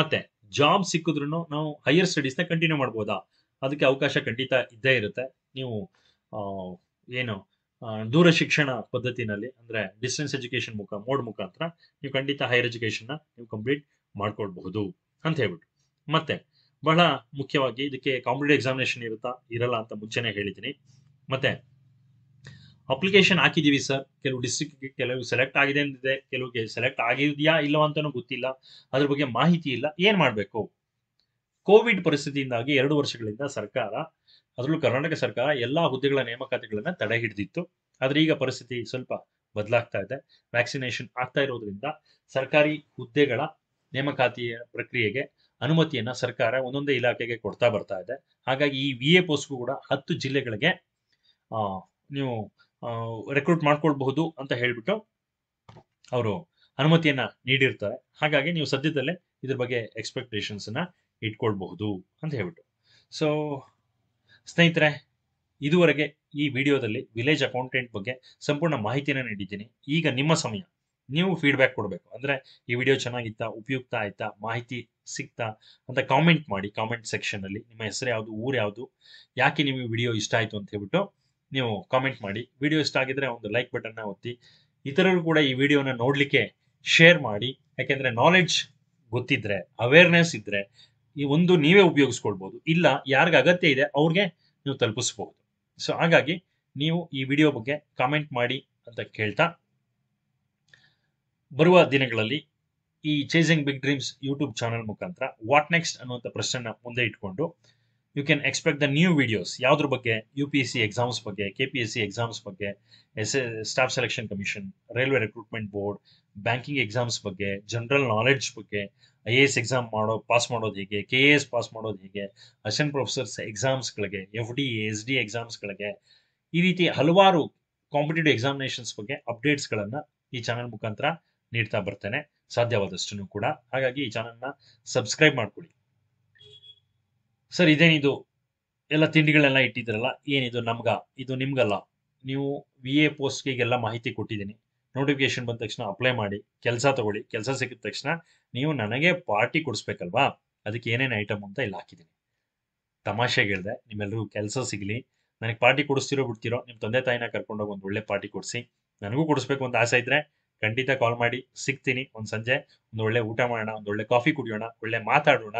ಮತ್ತೆ ಜಾಬ್ ಸಿಕ್ಕಿದ್ರು ನಾವು ಹೈಯರ್ ಸ್ಟಡೀಸ್ನ ಕಂಟಿನ್ಯೂ ಮಾಡ್ಬೋದಾ ಅದಕ್ಕೆ ಅವಕಾಶ ಖಂಡಿತ ಇದ್ದೇ ಇರುತ್ತೆ ನೀವು ಏನು ದೂರ ಶಿಕ್ಷಣ ಪದ್ಧತಿನಲ್ಲಿ ಅಂದ್ರೆ ಡಿಸ್ಟೆನ್ಸ್ ಎಜುಕೇಶನ್ ಮುಖ ಮೋಡ್ ಮುಖಾಂತರ ನೀವು ಖಂಡಿತ ಹೈಯರ್ ಎಜುಕೇಶನ್ ನೀವು ಕಂಪ್ಲೀಟ್ ಮಾಡ್ಕೊಳ್ಬಹುದು ಅಂತ ಹೇಳ್ಬಿಟ್ಟು ಮತ್ತೆ ಬಹಳ ಮುಖ್ಯವಾಗಿ ಇದಕ್ಕೆ ಕಾಂಪಿಟೇಟಿವ್ ಎಕ್ಸಾಮಿನೇಷನ್ ಇರುತ್ತಾ ಇರಲ್ಲ ಅಂತ ಮುಂಚೆನೆ ಹೇಳಿದ್ದೀನಿ ಮತ್ತೆ ಅಪ್ಲಿಕೇಶನ್ ಹಾಕಿದೀವಿ ಸರ್ ಕೆಲವು ಡಿಸ್ಟ್ರಿಕ್ಟ್ ಕೆಲವು ಸೆಲೆಕ್ಟ್ ಆಗಿದೆ ಅಂದಿದೆ ಕೆಲವ್ಗೆ ಸೆಲೆಕ್ಟ್ ಆಗಿದೆಯಾ ಇಲ್ಲವ ಅಂತಾನೂ ಗೊತ್ತಿಲ್ಲ ಅದ್ರ ಬಗ್ಗೆ ಮಾಹಿತಿ ಇಲ್ಲ ಏನ್ ಮಾಡಬೇಕು ಕೋವಿಡ್ ಪರಿಸ್ಥಿತಿಯಿಂದಾಗಿ ಎರಡು ವರ್ಷಗಳಿಂದ ಸರ್ಕಾರ ಅದರಲ್ಲೂ ಕರ್ನಾಟಕ ಸರ್ಕಾರ ಎಲ್ಲಾ ಹುದ್ದೆಗಳ ನೇಮಕಾತಿಗಳನ್ನ ತಡೆ ಹಿಡಿದಿತ್ತು ಆದರೆ ಈಗ ಪರಿಸ್ಥಿತಿ ಸ್ವಲ್ಪ ಬದಲಾಗ್ತಾ ಇದೆ ವ್ಯಾಕ್ಸಿನೇಷನ್ ಆಗ್ತಾ ಇರೋದ್ರಿಂದ ಸರ್ಕಾರಿ ಹುದ್ದೆಗಳ ನೇಮಕಾತಿಯ ಪ್ರಕ್ರಿಯೆಗೆ ಅನುಮತಿಯನ್ನ ಸರ್ಕಾರ ಒಂದೊಂದೇ ಇಲಾಖೆಗೆ ಕೊಡ್ತಾ ಬರ್ತಾ ಇದೆ ಹಾಗಾಗಿ ಈ ವಿ ಎ ಪೋಸ್ಟ್ಗೂ ಕೂಡ ಹತ್ತು ಜಿಲ್ಲೆಗಳಿಗೆ ನೀವು ರೆಕ್ರೂಟ್ ಮಾಡ್ಕೊಳ್ಬಹುದು ಅಂತ ಹೇಳ್ಬಿಟ್ಟು ಅವರು ಅನುಮತಿಯನ್ನ ನೀಡಿರ್ತಾರೆ ಹಾಗಾಗಿ ನೀವು ಸದ್ಯದಲ್ಲೇ ಇದ್ರ ಬಗ್ಗೆ ಎಕ್ಸ್ಪೆಕ್ಟೇಷನ್ಸ್ ಇಟ್ಕೊಳ್ಬಹುದು ಅಂತ ಹೇಳ್ಬಿಟ್ಟು ಸೊ ಸ್ನೇಹಿತರೆ ಇದುವರೆಗೆ ಈ ವಿಡಿಯೋದಲ್ಲಿ ವಿಲೇಜ್ ಅಕೌಂಟೆಂಟ್ ಬಗ್ಗೆ ಸಂಪೂರ್ಣ ಮಾಹಿತಿಯನ್ನು ನೀಡಿದ್ದೀನಿ ಈಗ ನಿಮ್ಮ ಸಮಯ ನೀವು ಫೀಡ್ಬ್ಯಾಕ್ ಕೊಡಬೇಕು ಅಂದರೆ ಈ ವಿಡಿಯೋ ಚೆನ್ನಾಗಿತ್ತಾ ಉಪಯುಕ್ತ ಆಯ್ತಾ ಮಾಹಿತಿ ಸಿಗ್ತಾ ಅಂತ ಕಾಮೆಂಟ್ ಮಾಡಿ ಕಾಮೆಂಟ್ ಸೆಕ್ಷನಲ್ಲಿ ನಿಮ್ಮ ಹೆಸರು ಯಾವುದು ಊರು ಯಾವುದು ಯಾಕೆ ನಿಮಗೆ ವಿಡಿಯೋ ಇಷ್ಟ ಆಯಿತು ಅಂತ ಹೇಳ್ಬಿಟ್ಟು ನೀವು ಕಾಮೆಂಟ್ ಮಾಡಿ ವಿಡಿಯೋ ಇಷ್ಟ ಆಗಿದ್ರೆ ಒಂದು ಲೈಕ್ ಬಟನ್ನ ಒತ್ತಿ ಇತರರು ಕೂಡ ಈ ವಿಡಿಯೋನ ನೋಡಲಿಕ್ಕೆ ಶೇರ್ ಮಾಡಿ ಯಾಕೆಂದರೆ ನಾಲೆಡ್ಜ್ ಗೊತ್ತಿದ್ರೆ ಅವೇರ್ನೆಸ್ ಇದ್ರೆ ಈ ಒಂದು ನೀವೇ ಉಪಯೋಗಿಸ್ಕೊಳ್ಬಹುದು ಇಲ್ಲ ಯಾರಿಗೆ ಅಗತ್ಯ ಇದೆ ಅವ್ರಿಗೆ ನೀವು ತಲುಪಿಸಬಹುದು ಸೊ ಹಾಗಾಗಿ ನೀವು ಈ ವಿಡಿಯೋ ಬಗ್ಗೆ ಕಾಮೆಂಟ್ ಮಾಡಿ ಅಂತ ಕೇಳ್ತಾ ಬರುವ ದಿನಗಳಲ್ಲಿ ಈ chasing big dreams YouTube channel ಮುಖಾಂತರ ವಾಟ್ ನೆಕ್ಸ್ಟ್ ಅನ್ನುವಂಥ ಪ್ರಶ್ನೆನ ಮುಂದೆ ಇಟ್ಕೊಂಡು you can expect the new videos ಯಾವ್ದ್ರ ಬಗ್ಗೆ U P S C exams ಬಗ್ಗೆ K P S C exams ಬಗ್ಗೆ S A staff selection commission railway recruitment board banking exams ಬಗ್ಗೆ ಜನರಲ್ ನಾಲೆಡ್ಜ್ ಬಗ್ಗೆ ಐ ಎ ಎಸ್ ಎಕ್ಸಾಮ್ ಮಾಡೋ pass ಮಾಡೋದು ಹೀಗೆ K A S pass ಮಾಡೋದು ಹೀಗೆ assistant professors ಎಕ್ಸಾಮ್ಸ್ಗಳಿಗೆ ಎಫ್ ಡಿ ಎಸ್ ಡಿ ಎಕ್ಸಾಮ್ಸ್ಗಳಿಗೆ ಈ ರೀತಿ ಹಲವಾರು ಕಾಂಪಿಟೇಟಿವ್ ಎಕ್ಸಾಮಿನೇಷನ್ಸ್ ಬಗ್ಗೆ ಅಪ್ಡೇಟ್ಸ್ಗಳನ್ನು ಈ ಚಾನಲ್ ಮುಖಾಂತರ ನೀಡ್ತಾ ಬರ್ತೇನೆ ಸಾಧ್ಯವಾದಷ್ಟು ಕೂಡ ಹಾಗಾಗಿ ಈ ಚಾನಲ್ನ ಸಬ್ಸ್ಕ್ರೈಬ್ ಮಾಡ್ಕೊಳ್ಳಿ ಸರ್ ಇದೇನಿದು ಎಲ್ಲ ತಿಂಡಿಗಳೆಲ್ಲ ಇಟ್ಟಿದ್ರಲ್ಲ ಏನಿದು ನಮ್ಗ ಇದು ನಿಮ್ಗಲ್ಲ ನೀವು ವಿ ಎ ಪೋಸ್ಟ್ಗೆಲ್ಲ ಮಾಹಿತಿ ಕೊಟ್ಟಿದ್ದೀನಿ ನೋಟಿಫಿಕೇಶನ್ ಬಂದ ತಕ್ಷಣ ಅಪ್ಲೈ ಮಾಡಿ ಕೆಲಸ ತಗೊಳ್ಳಿ ಕೆಲಸ ಸಿಕ್ಕಿದ ತಕ್ಷಣ ನೀವು ನನಗೆ ಪಾರ್ಟಿ ಕೊಡಿಸ್ಬೇಕಲ್ವಾ ಅದಕ್ಕೆ ಏನೇನು ಐಟಮ್ ಅಂತ ಇಲ್ಲಿ ಹಾಕಿದ್ದೀನಿ ತಮಾಷೆಗೆ ಹೇಳಿದೆ ನಿಮ್ಮೆಲ್ಲರಿಗೂ ಕೆಲಸ ಸಿಗಲಿ ನನಗೆ ಪಾರ್ಟಿ ಕೊಡಿಸ್ತಿರೋ ಬಿಡ್ತಿರೋ ನಿಮ್ಮ ತಂದೆ ತಾಯಿನ ಕರ್ಕೊಂಡೋಗಿ ಒಂದು ಒಳ್ಳೆ ಪಾರ್ಟಿ ಕೊಡಿಸಿ ನನಗೂ ಕೊಡಿಸ್ಬೇಕು ಅಂತ ಆಸೆ ಇದ್ದರೆ ಖಂಡಿತ ಕಾಲ್ ಮಾಡಿ ಸಿಗ್ತೀನಿ ಒಂದು ಸಂಜೆ ಒಂದು ಒಳ್ಳೆ ಊಟ ಮಾಡೋಣ ಒಂದು ಒಳ್ಳೆ ಕಾಫಿ ಕುಡಿಯೋಣ ಒಳ್ಳೆ ಮಾತಾಡೋಣ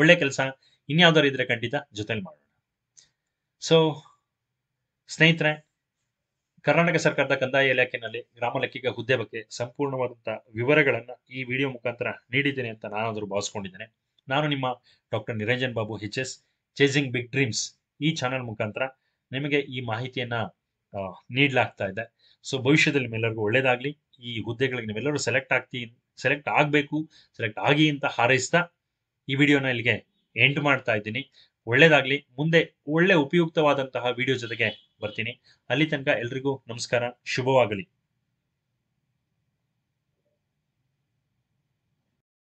ಒಳ್ಳೆ ಕೆಲಸ ಇನ್ಯಾವ್ದಾರು ಇದ್ರೆ ಖಂಡಿತ ಜೊತೆಲಿ ಮಾಡೋಣ ಸೊ ಸ್ನೇಹಿತರೆ ಕರ್ನಾಟಕ ಸರ್ಕಾರದ ಕಂದಾಯ ಇಲಾಖೆಯಲ್ಲಿ ಗ್ರಾಮ ಲೆಕ್ಕಿಗ ಹುದ್ದೆ ಬಗ್ಗೆ ಸಂಪೂರ್ಣವಾದಂತಹ ವಿವರಗಳನ್ನು ಈ ವಿಡಿಯೋ ಮುಖಾಂತರ ನೀಡಿದ್ದೇನೆ ಅಂತ ನಾನಾದರೂ ಭಾವಿಸ್ಕೊಂಡಿದ್ದೇನೆ ನಾನು ನಿಮ್ಮ doctor Niranjan Babu H S chasing big dreams ಈ ಚಾನೆಲ್ ಮುಖಾಂತರ ನಿಮಗೆ ಈ ಮಾಹಿತಿಯನ್ನ ನೀಡಲಾಗ್ತಾ ಇದೆ ಸೊ ಭವಿಷ್ಯದಲ್ಲಿ ನಿಮ್ಮೆಲ್ಲರಿಗೂ ಒಳ್ಳೇದಾಗ್ಲಿ ಈ ಹುದ್ದೆಗಳಿಗೆ ನೀವೆಲ್ಲರೂ ಸೆಲೆಕ್ಟ್ ಆಗ್ತಿ ಸೆಲೆಕ್ಟ್ ಆಗಬೇಕು ಸೆಲೆಕ್ಟ್ ಆಗಿ ಅಂತ ಹಾರೈಸ್ತಾ ಈ ವಿಡಿಯೋನ ಇಲ್ಲಿಗೆ ಎಂಡ್ ಮಾಡ್ತಾ ಇದ್ದೀನಿ ಒಳ್ಳೇದಾಗ್ಲಿ ಮುಂದೆ ಒಳ್ಳೆ ಉಪಯುಕ್ತವಾದಂತಹ ವಿಡಿಯೋ ಜೊತೆಗೆ ಬರ್ತೀನಿ ಅಲ್ಲಿ ತನಕ ಎಲ್ರಿಗೂ ನಮಸ್ಕಾರ ಶುಭವಾಗಲಿ